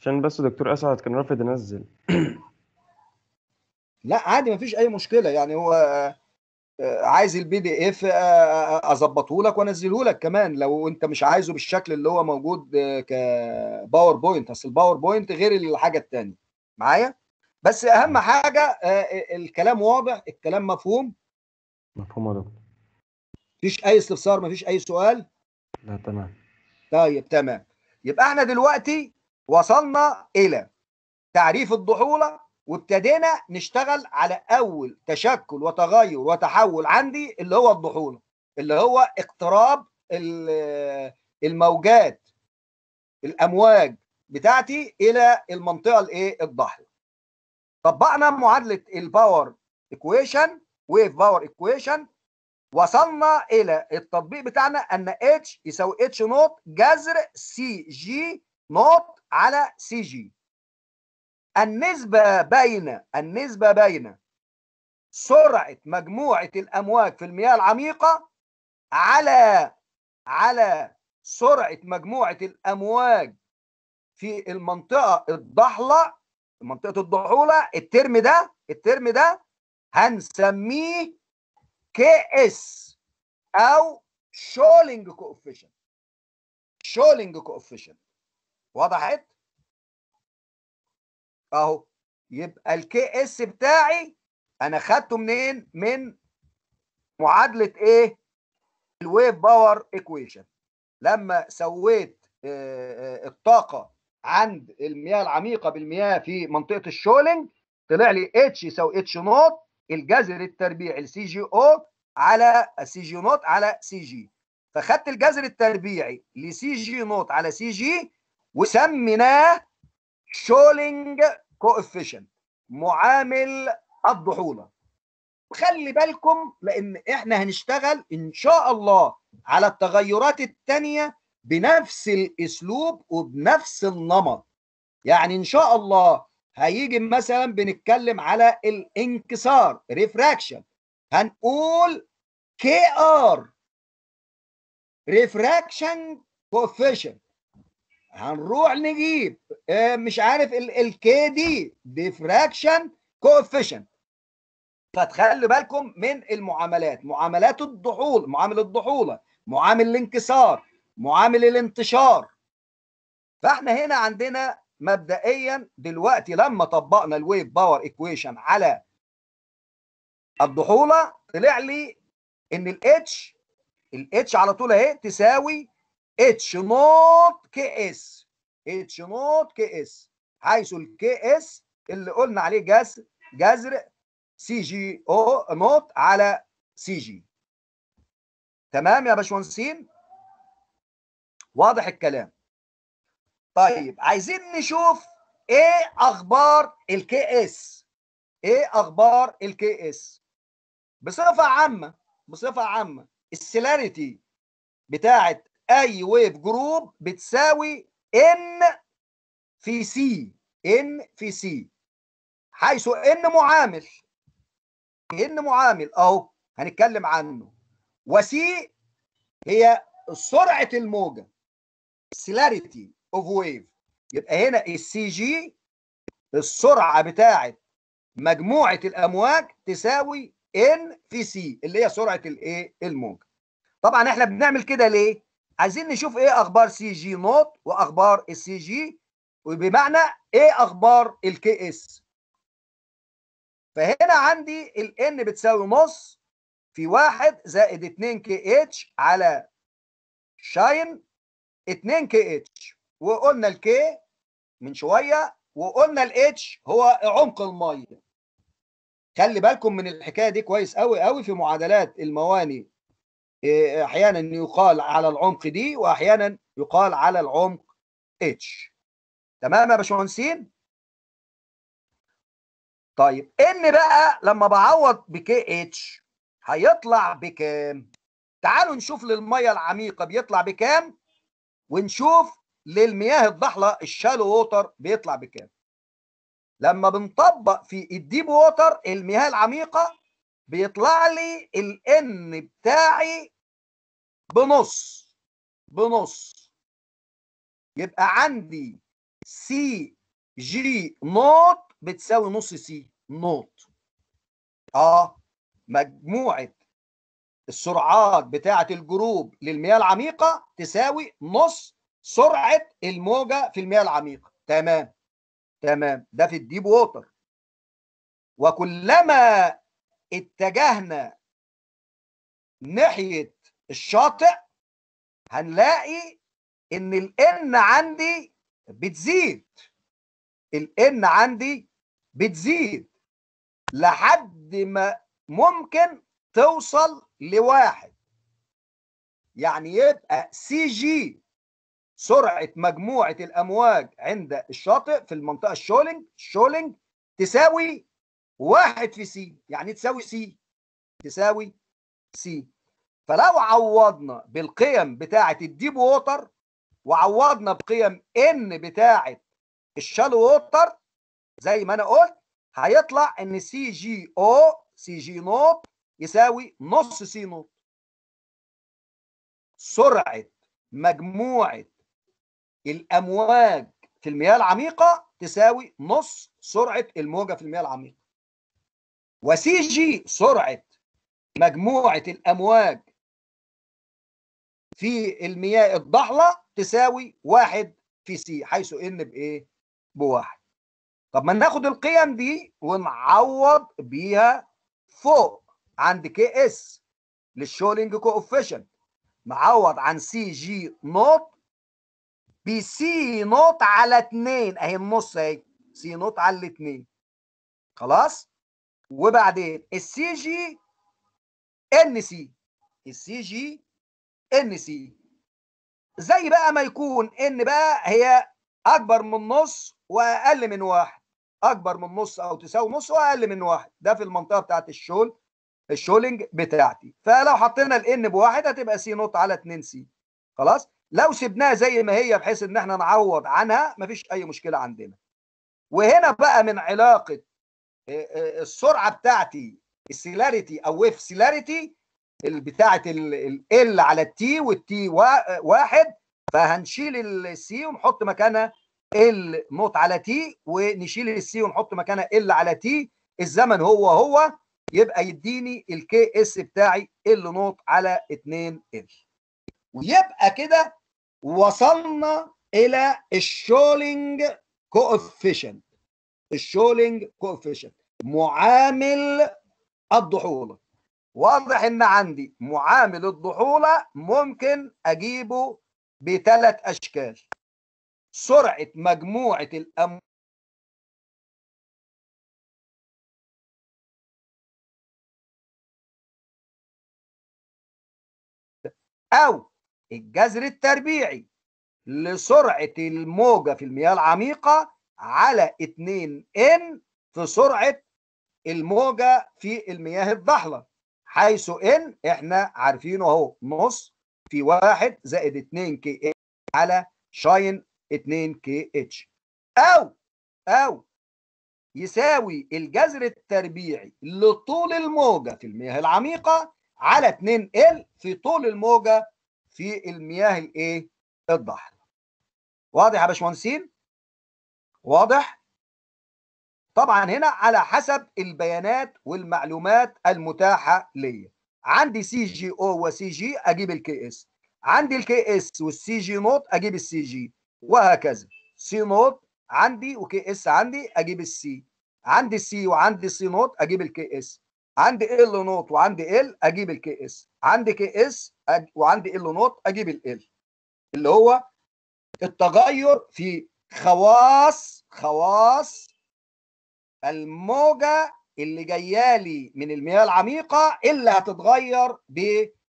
عشان بس دكتور اسعد كان رافض ينزل لا عادي ما فيش اي مشكله يعني هو آه، آه، عايز البي دي اف آه، اظبطه لك وانزله لك كمان لو انت مش عايزه بالشكل اللي هو موجود كباوربوينت اصل الباوربوينت غير الحاجه التانيه معايا بس اهم حاجه آه، آه، الكلام واضح الكلام مفهوم مفهوم يا دكتور مفيش اي استفسار مفيش اي سؤال لا تمام طيب تمام يبقى احنا دلوقتي وصلنا الى تعريف الضحوله وابتدينا نشتغل على اول تشكل وتغير وتحول عندي اللي هو الضحوله اللي هو اقتراب الموجات الامواج بتاعتي الى المنطقه الايه الضحله طبقنا معادله الباور ايكويشن ويف باور ايكويشن وصلنا الى التطبيق بتاعنا ان اتش يساوي اتش نوت جذر سي جي نوت على سي جي النسبه بين النسبه بين سرعه مجموعه الامواج في المياه العميقه على على سرعه مجموعه الامواج في المنطقه الضحله منطقه الضحوله الترم ده الترم ده هنسميه كي اس او شولينج كوفيشن شولينج كوفيشن وضحت اهو يبقى الكي اس بتاعي انا خدته منين من معادله ايه الويف باور ايكويشن لما سويت آه، آه، الطاقه عند المياه العميقه بالمياه في منطقه الشولنج طلع لي اتش يساوي اتش نوت الجذر التربيعي السي جي او على السي جي نوت على سي جي فخدت الجذر التربيعي لسي جي نوت على سي جي وسميناه شولنج كوفيشنت معامل الضحوله وخلي بالكم لان احنا هنشتغل ان شاء الله على التغيرات الثانيه بنفس الاسلوب وبنفس النمط يعني ان شاء الله هيجي مثلا بنتكلم على الانكسار ريفراكشن هنقول كي ار ريفراكشن كوفيشنت هنروح نجيب آه، مش عارف الكي دي ديفراكشن كوفيشنت فتخلي بالكم من المعاملات معاملات الضحول معامل الضحوله معامل الانكسار معامل الانتشار فاحنا هنا عندنا مبدئيا دلوقتي لما طبقنا الويف باور ايكويشن على الضحوله طلع لي ان الاتش الاتش على طول اهي تساوي اتش نوت كي اس اتش نوت كي اس حيث الكي اس اللي قلنا عليه جذر جذر سي جي او نوت على سي جي تمام يا باشمهندسين واضح الكلام طيب عايزين نشوف ايه اخبار الكي اس ايه اخبار الكي اس بصفه عامه بصفه عامه السيلاريتي بتاعه اي ويف جروب بتساوي ان في سي ان في سي حيث ان معامل ان معامل اهو هنتكلم عنه وسي هي سرعه الموجه سيلاريتي اوف ويف يبقى هنا السي جي السرعه بتاعه مجموعه الامواج تساوي ان في سي اللي هي سرعه الايه الموج طبعا احنا بنعمل كده ليه عايزين نشوف ايه اخبار سي جي نوت واخبار السي جي وبمعنى ايه اخبار الكي اس فهنا عندي ال ان بتساوي نص في واحد زائد 2 كي اتش على شاين 2 كي اتش وقلنا الكي من شويه وقلنا الاتش هو عمق الميه خلي بالكم من الحكايه دي كويس قوي قوي في معادلات المواني إيه، احيانا يقال على العمق دي واحيانا يقال على العمق اتش تمام يا باشمهندسين طيب ان بقى لما بعوض بكي اتش هيطلع بكام تعالوا نشوف للميه العميقه بيطلع بكام ونشوف للمياه الضحله الشالو ووتر بيطلع بكام لما بنطبق في الديب ووتر المياه العميقه بيطلع لي الان بتاعي بنص بنص يبقى عندي سي جي نوت بتساوي نص سي نوت اه مجموعه السرعات بتاعة الجروب للمياه العميقة تساوي نص سرعة الموجة في المياه العميقة تمام تمام ده في الديب ووتر وكلما اتجهنا ناحية الشاطئ هنلاقي ان الان عندي بتزيد الان عندي بتزيد لحد ما ممكن توصل لواحد يعني يبقى سي جي سرعة مجموعة الأمواج عند الشاطئ في المنطقة الشولينج الشولينج تساوي واحد في سي يعني تساوي سي تساوي سي فلو عوضنا بالقيم بتاعة الديب ووتر وعوضنا بقيم ان بتاعة الشالو ووتر زي ما انا قلت هيطلع ان سي جي او سي جي نوت يساوي نص سي نوت سرعة مجموعة الأمواج في المياه العميقة تساوي نص سرعة الموجة في المياه العميقة وسي جي سرعة مجموعة الأمواج في المياه الضحلة تساوي واحد في سي حيث ان بإيه؟ بواحد طب ما ناخد القيم دي ونعوض بيها فوق عند كي اس للشولينج كوفيشنت معوض عن سي جي نوت بسي نوت على اتنين اهي النص اهي سي نوت على 2 خلاص وبعدين السي جي ان سي السي جي ان سي زي بقى ما يكون ان بقى هي اكبر من نص واقل من واحد اكبر من نص او تساوي نص واقل من واحد ده في المنطقه بتاعت الشول الشولينج بتاعتي فلو حطينا الان بواحد هتبقى سي نوت على 2 سي خلاص لو سيبناها زي ما هي بحيث ان احنا نعوض عنها مفيش اي مشكله عندنا وهنا بقى من علاقه آه، آه، السرعه بتاعتي السيلاريتي او ويف سيلاريتي بتاعه ال على التي والتي آه، واحد فهنشيل السي ونحط مكانها ال نوت على تي ونشيل السي ونحط مكانها ال على تي الزمن هو هو يبقى يديني الكي اس بتاعي ال نوت على 2 ال ويبقى كده وصلنا الى الشولينج كوفيشنت الشولينج كوفيشنت معامل الضحوله واضح ان عندي معامل الضحوله ممكن اجيبه بثلاث اشكال سرعه مجموعه الاموال أو الجذر التربيعي لسرعة الموجة في المياه العميقة على 2N في سرعة الموجة في المياه الضحلة حيث N احنا عارفينه اهو نص في واحد زائد 2 كي اتش على شاين 2 كي اتش أو أو يساوي الجذر التربيعي لطول الموجة في المياه العميقة على 2 ال في طول الموجه في المياه الايه الضحل واضح يا باشمهندسين واضح طبعا هنا على حسب البيانات والمعلومات المتاحه ليا عندي سي جي او وسي جي اجيب الكي اس عندي الكي اس والسي جي نوت اجيب السي جي وهكذا سي نوت عندي وكي اس عندي اجيب السي عندي السي وعندي السي نوت اجيب الكي اس عندي ال نوت وعندي ال اجيب الكي اس عندي كي اس وعندي ال نوت اجيب ال اللي هو التغير في خواص خواص الموجه اللي جايه لي من المياه العميقه اللي هتتغير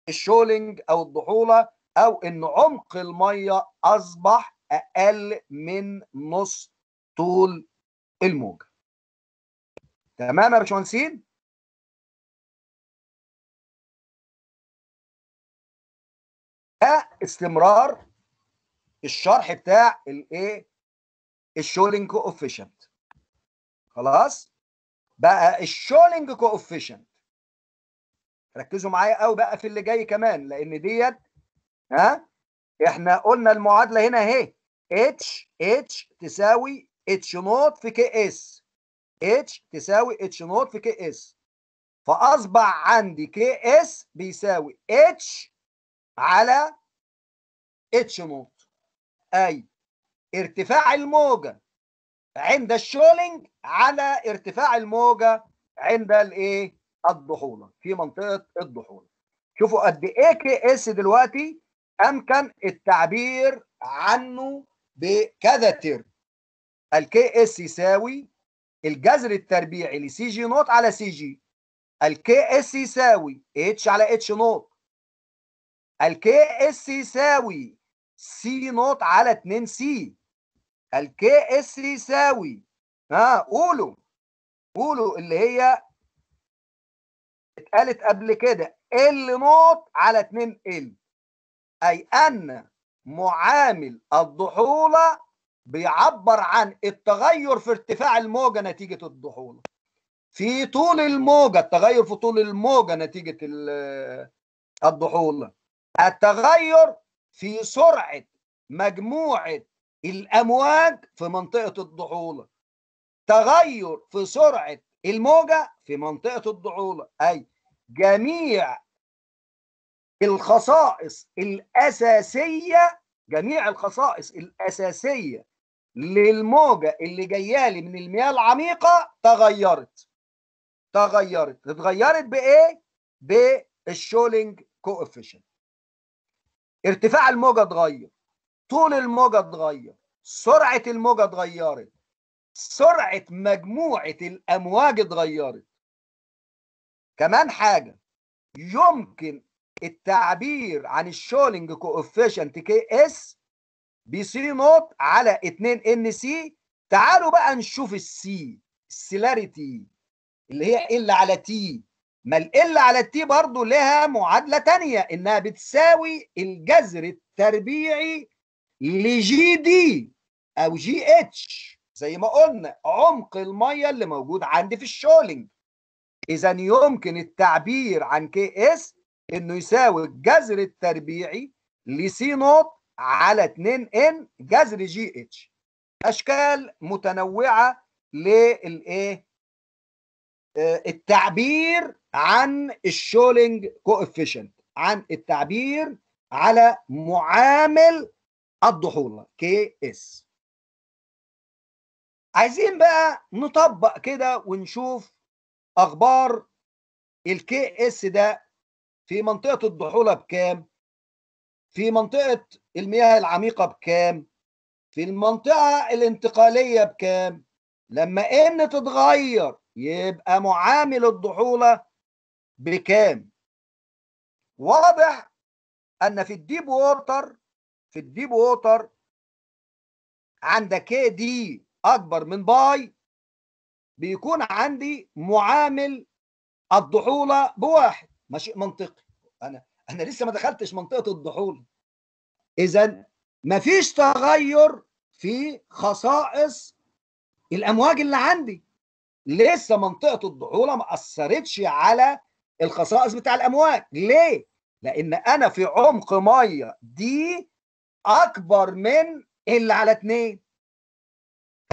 بالشولينج او الضحوله او ان عمق الميه اصبح اقل من نص طول الموجه تمام يا باشمهندسين ده استمرار الشرح بتاع الايه الشولينج كوفيشنت خلاص بقى الشولينج كوفيشنت ركزوا معايا قوي بقى في اللي جاي كمان لان ديت ها احنا قلنا المعادله هنا اهي اتش اتش تساوي اتش نوت في كي اس اتش تساوي اتش نوت في كي اس فاصبح عندي كي اس بيساوي اتش على اتش نوت اي ارتفاع الموجه عند الشولينج على ارتفاع الموجه عند الايه الضحوله في منطقه الضحوله شوفوا قد ايه كي اس دلوقتي امكن التعبير عنه بكذا ترم الكي اس يساوي الجذر التربيعي لسي جي نوت على سي جي الكي اس يساوي اتش على اتش نوت الكي اس يساوي سي نوت على 2 سي الكي اس يساوي ها قولوا قولوا اللي هي اتقالت قبل كده ال نوت على 2 ال اي ان معامل الضحوله بيعبر عن التغير في ارتفاع الموجه نتيجه الضحوله في طول الموجه التغير في طول الموجه نتيجه الضحوله التغير في سرعة مجموعة الأمواج في منطقة الضحولة تغير في سرعة الموجة في منطقة الضحولة أي جميع الخصائص الأساسية جميع الخصائص الأساسية للموجة اللي جاية لي من المياه العميقة تغيرت تغيرت اتغيرت بإيه؟ بالشولينج كوفيشنت ارتفاع الموجة اتغير طول الموجة اتغير سرعة الموجة اتغيرت سرعة مجموعة الأمواج اتغيرت كمان حاجة يمكن التعبير عن الشولينج كوفيشنت كي اس بي سي نوت على 2 ان سي تعالوا بقى نشوف السي السيلاريتي اللي هي ال على تي ما القلة على التي برضو لها معادلة تانية إنها بتساوي الجذر التربيعي لجي دي أو جي اتش زي ما قلنا عمق المية اللي موجود عندي في الشولينج إذا يمكن التعبير عن كي اس إنه يساوي الجذر التربيعي لسي نوت على 2 ان جذر جي اتش أشكال متنوعة للإيه آه، التعبير عن الشولينج كوفيشنت عن التعبير على معامل الضحوله كي اس عايزين بقى نطبق كده ونشوف اخبار الكي اس ده في منطقه الضحوله بكام في منطقه المياه العميقه بكام في المنطقه الانتقاليه بكام لما ان تتغير يبقى معامل الضحولة بكام واضح ان في الديب ووتر في الديب ووتر عندك كي دي اكبر من باي بيكون عندي معامل الضحوله بواحد ماشي منطقي انا انا لسه ما دخلتش منطقه الضحوله اذا مفيش تغير في خصائص الامواج اللي عندي لسه منطقه الضحوله ما اثرتش على الخصائص بتاع الامواج ليه لان انا في عمق ميه دي اكبر من اللي على اتنين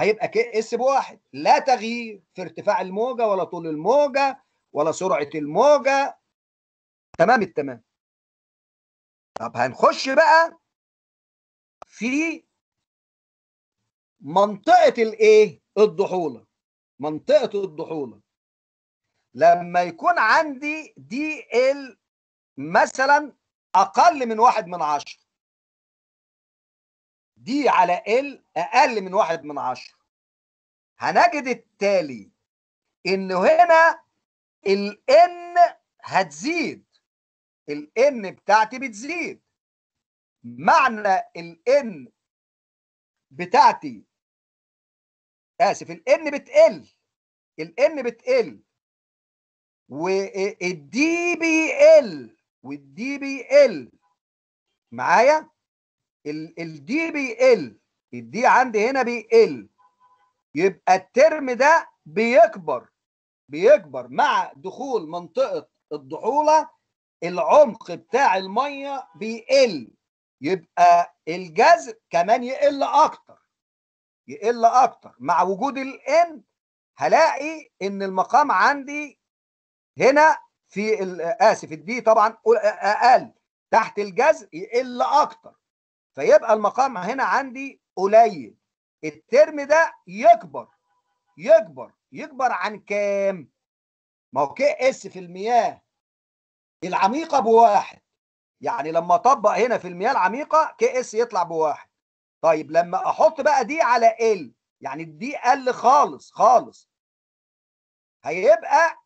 هيبقى اس بواحد لا تغيير في ارتفاع الموجه ولا طول الموجه ولا سرعه الموجه تمام التمام طب هنخش بقى في منطقه الايه الضحوله منطقه الطحونه لما يكون عندي دي ال مثلا اقل من واحد من عشرة دي على ال اقل من واحد من عشرة هنجد التالي انه هنا الان هتزيد الان بتاعتي بتزيد معنى الان بتاعتي اسف الان بتقل الان بتقل والدي بيقل والدي بيقل معايا الدي بيقل الدي عندي هنا بيقل يبقى الترم ده بيكبر بيكبر مع دخول منطقه الضحوله العمق بتاع الميه بيقل يبقى الجذر كمان يقل اكتر يقل اكتر مع وجود الان هلاقي ان المقام عندي هنا في اسف الدي طبعا اقل تحت الجذر يقل اكتر فيبقى المقام هنا عندي قليل الترم ده يكبر يكبر يكبر عن كام ما هو كي اس في المياه العميقه بواحد يعني لما اطبق هنا في المياه العميقه كي اس يطلع بواحد طيب لما احط بقى دي على ال يعني دي قل خالص خالص هيبقى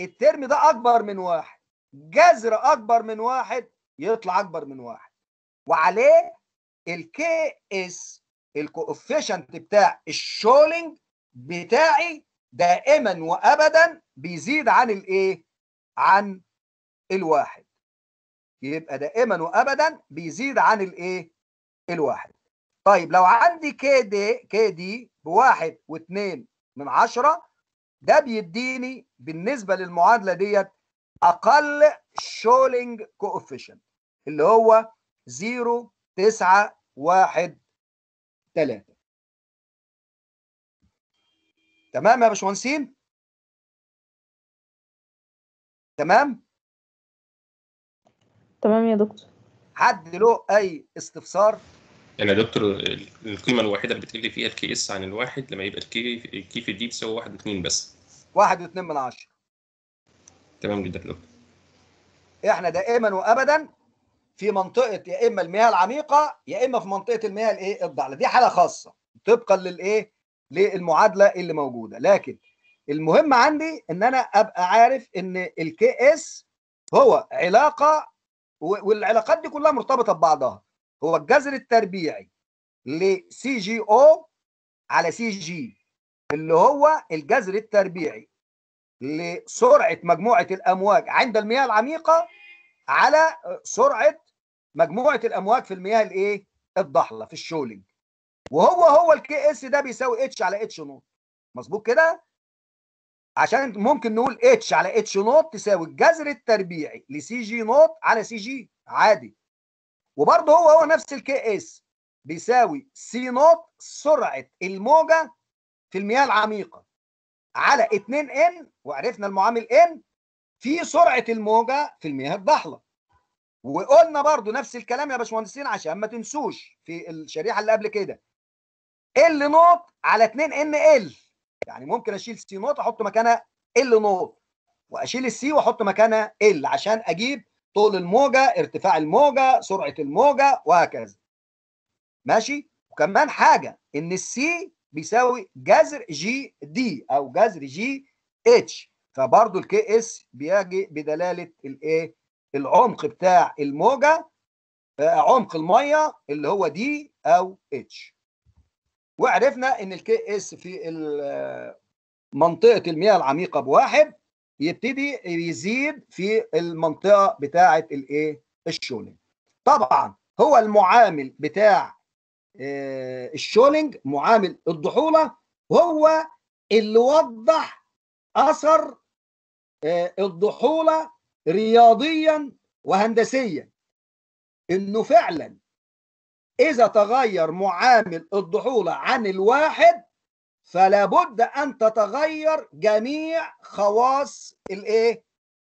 الترم ده اكبر من واحد جذر اكبر من واحد يطلع اكبر من واحد وعليه الكي اس الكوفيشنت بتاع الشولينج بتاعي دائما وابدا بيزيد عن الايه عن الواحد يبقى دائما وابدا بيزيد عن الايه الواحد طيب لو عندي كي دي كي دي بواحد واثنين من عشرة ده بيديني بالنسبة للمعادلة ديت أقل شولينج كوفيشن اللي هو 0 9 1 3 تمام يا باشمهندسين؟ تمام؟ تمام يا دكتور حد له أي استفسار؟ يعني يا دكتور القيمه الوحيده اللي بتقل فيها الكي اس عن الواحد لما يبقى الكي الكي في دي بيساوي واحد واثنين بس واحد واثنين من عشرة تمام جدا يا دكتور احنا دائما وابدا في منطقه يا اما المياه العميقه يا اما في منطقه المياه الايه الضعله دي حاله خاصه طبقا للايه للمعادله اللي موجوده لكن المهم عندي ان انا ابقى عارف ان الكي اس هو علاقه والعلاقات دي كلها مرتبطه ببعضها هو الجذر التربيعي لسي جي او على سي جي اللي هو الجذر التربيعي لسرعه مجموعه الامواج عند المياه العميقه على سرعه مجموعه الامواج في المياه الايه الضحله في الشولينج وهو هو الكي اس ده بيساوي اتش على اتش نوت مظبوط كده عشان ممكن نقول اتش على اتش نوت تساوي الجذر التربيعي لسي جي نوت على سي جي عادي وبرضه هو هو نفس الكي اس بيساوي سي نوت سرعه الموجه في المياه العميقه على 2 ان وعرفنا المعامل ان في سرعه الموجه في المياه الضحله وقلنا برضه نفس الكلام يا باشمهندسين عشان ما تنسوش في الشريحه اللي قبل كده ال نوت على 2 ان ال يعني ممكن اشيل سي نوت احط مكانها ال نوت واشيل السي واحط مكانها ال عشان اجيب طول الموجة ارتفاع الموجة سرعة الموجة وهكذا ماشي وكمان حاجة ان السي بيساوي جذر جي دي او جذر جي اتش فبرضو الكي اس بيجي بدلالة الايه العمق بتاع الموجة آه، عمق المية اللي هو دي او اتش وعرفنا ان الكي اس في آه، منطقة المياه العميقة بواحد يبتدي يزيد في المنطقه بتاعه الايه الشولنج طبعا هو المعامل بتاع آه، الشولنج معامل الضحوله هو اللي وضح اثر آه، الضحوله رياضيا وهندسيا انه فعلا اذا تغير معامل الضحوله عن الواحد فلا بد ان تتغير جميع خواص الايه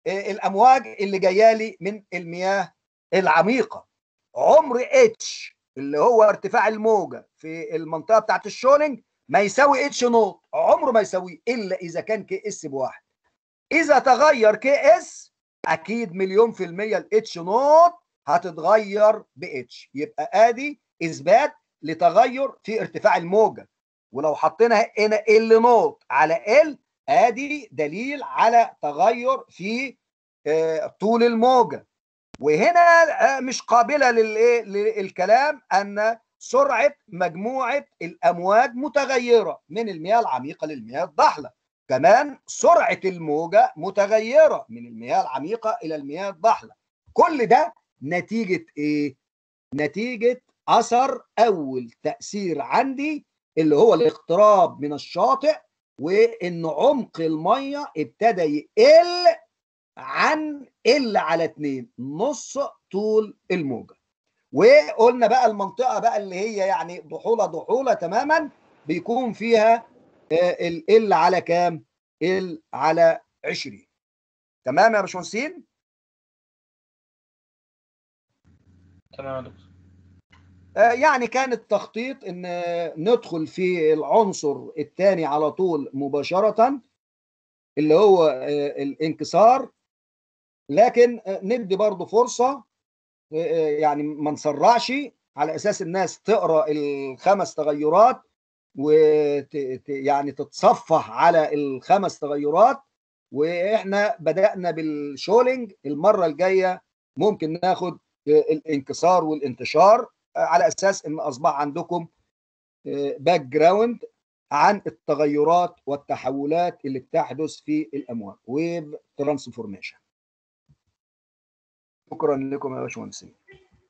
إيه، الامواج اللي جايه لي من المياه العميقه عمر اتش اللي هو ارتفاع الموجه في المنطقه بتاعت الشولنج ما يساوي اتش نوت عمره ما يساويه الا اذا كان كي اس بواحد اذا تغير كي اس اكيد مليون في الميه الاتش نوت هتتغير باتش يبقى ادي اثبات لتغير في ارتفاع الموجه ولو حطينا هنا ال نوت على ال ادي دليل على تغير في آه، طول الموجه وهنا آه، مش قابله للايه للكلام ان سرعه مجموعه الامواج متغيره من المياه العميقه للمياه الضحله كمان سرعه الموجه متغيره من المياه العميقه الى المياه الضحله كل ده نتيجه ايه نتيجه اثر اول تاثير عندي اللي هو الاقتراب من الشاطئ وان عمق الميه ابتدى يقل عن ال على اتنين نص طول الموجه وقلنا بقى المنطقه بقى اللي هي يعني ضحوله ضحوله تماما بيكون فيها آه، ال على كام؟ ال على 20 تمام يا باشمهندسين؟ تمام يا دكتور آه، يعني كان التخطيط ان ندخل في العنصر الثاني على طول مباشره اللي هو آه، الانكسار لكن آه، ندي برضه فرصه يعني ما نسرعش على اساس الناس تقرا الخمس تغيرات وت يعني تتصفح على الخمس تغيرات واحنا بدانا بالشولينج المره الجايه ممكن ناخد الانكسار والانتشار على اساس ان اصبح عندكم باك آه، جراوند عن التغيرات والتحولات اللي بتحدث في الاموال ويب ترانسفورميشن شكرا لكم يا باشمهندسين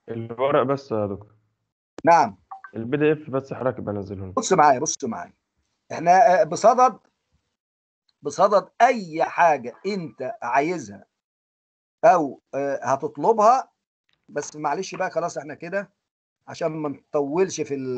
الورق بس يا دكتور نعم البي دي اف بس حضرتك بنزله بص معايا بص معايا احنا آه، بصدد بصدد اي حاجه انت عايزها او آه، هتطلبها بس معلش بقى خلاص احنا كده عشان ما نطولش في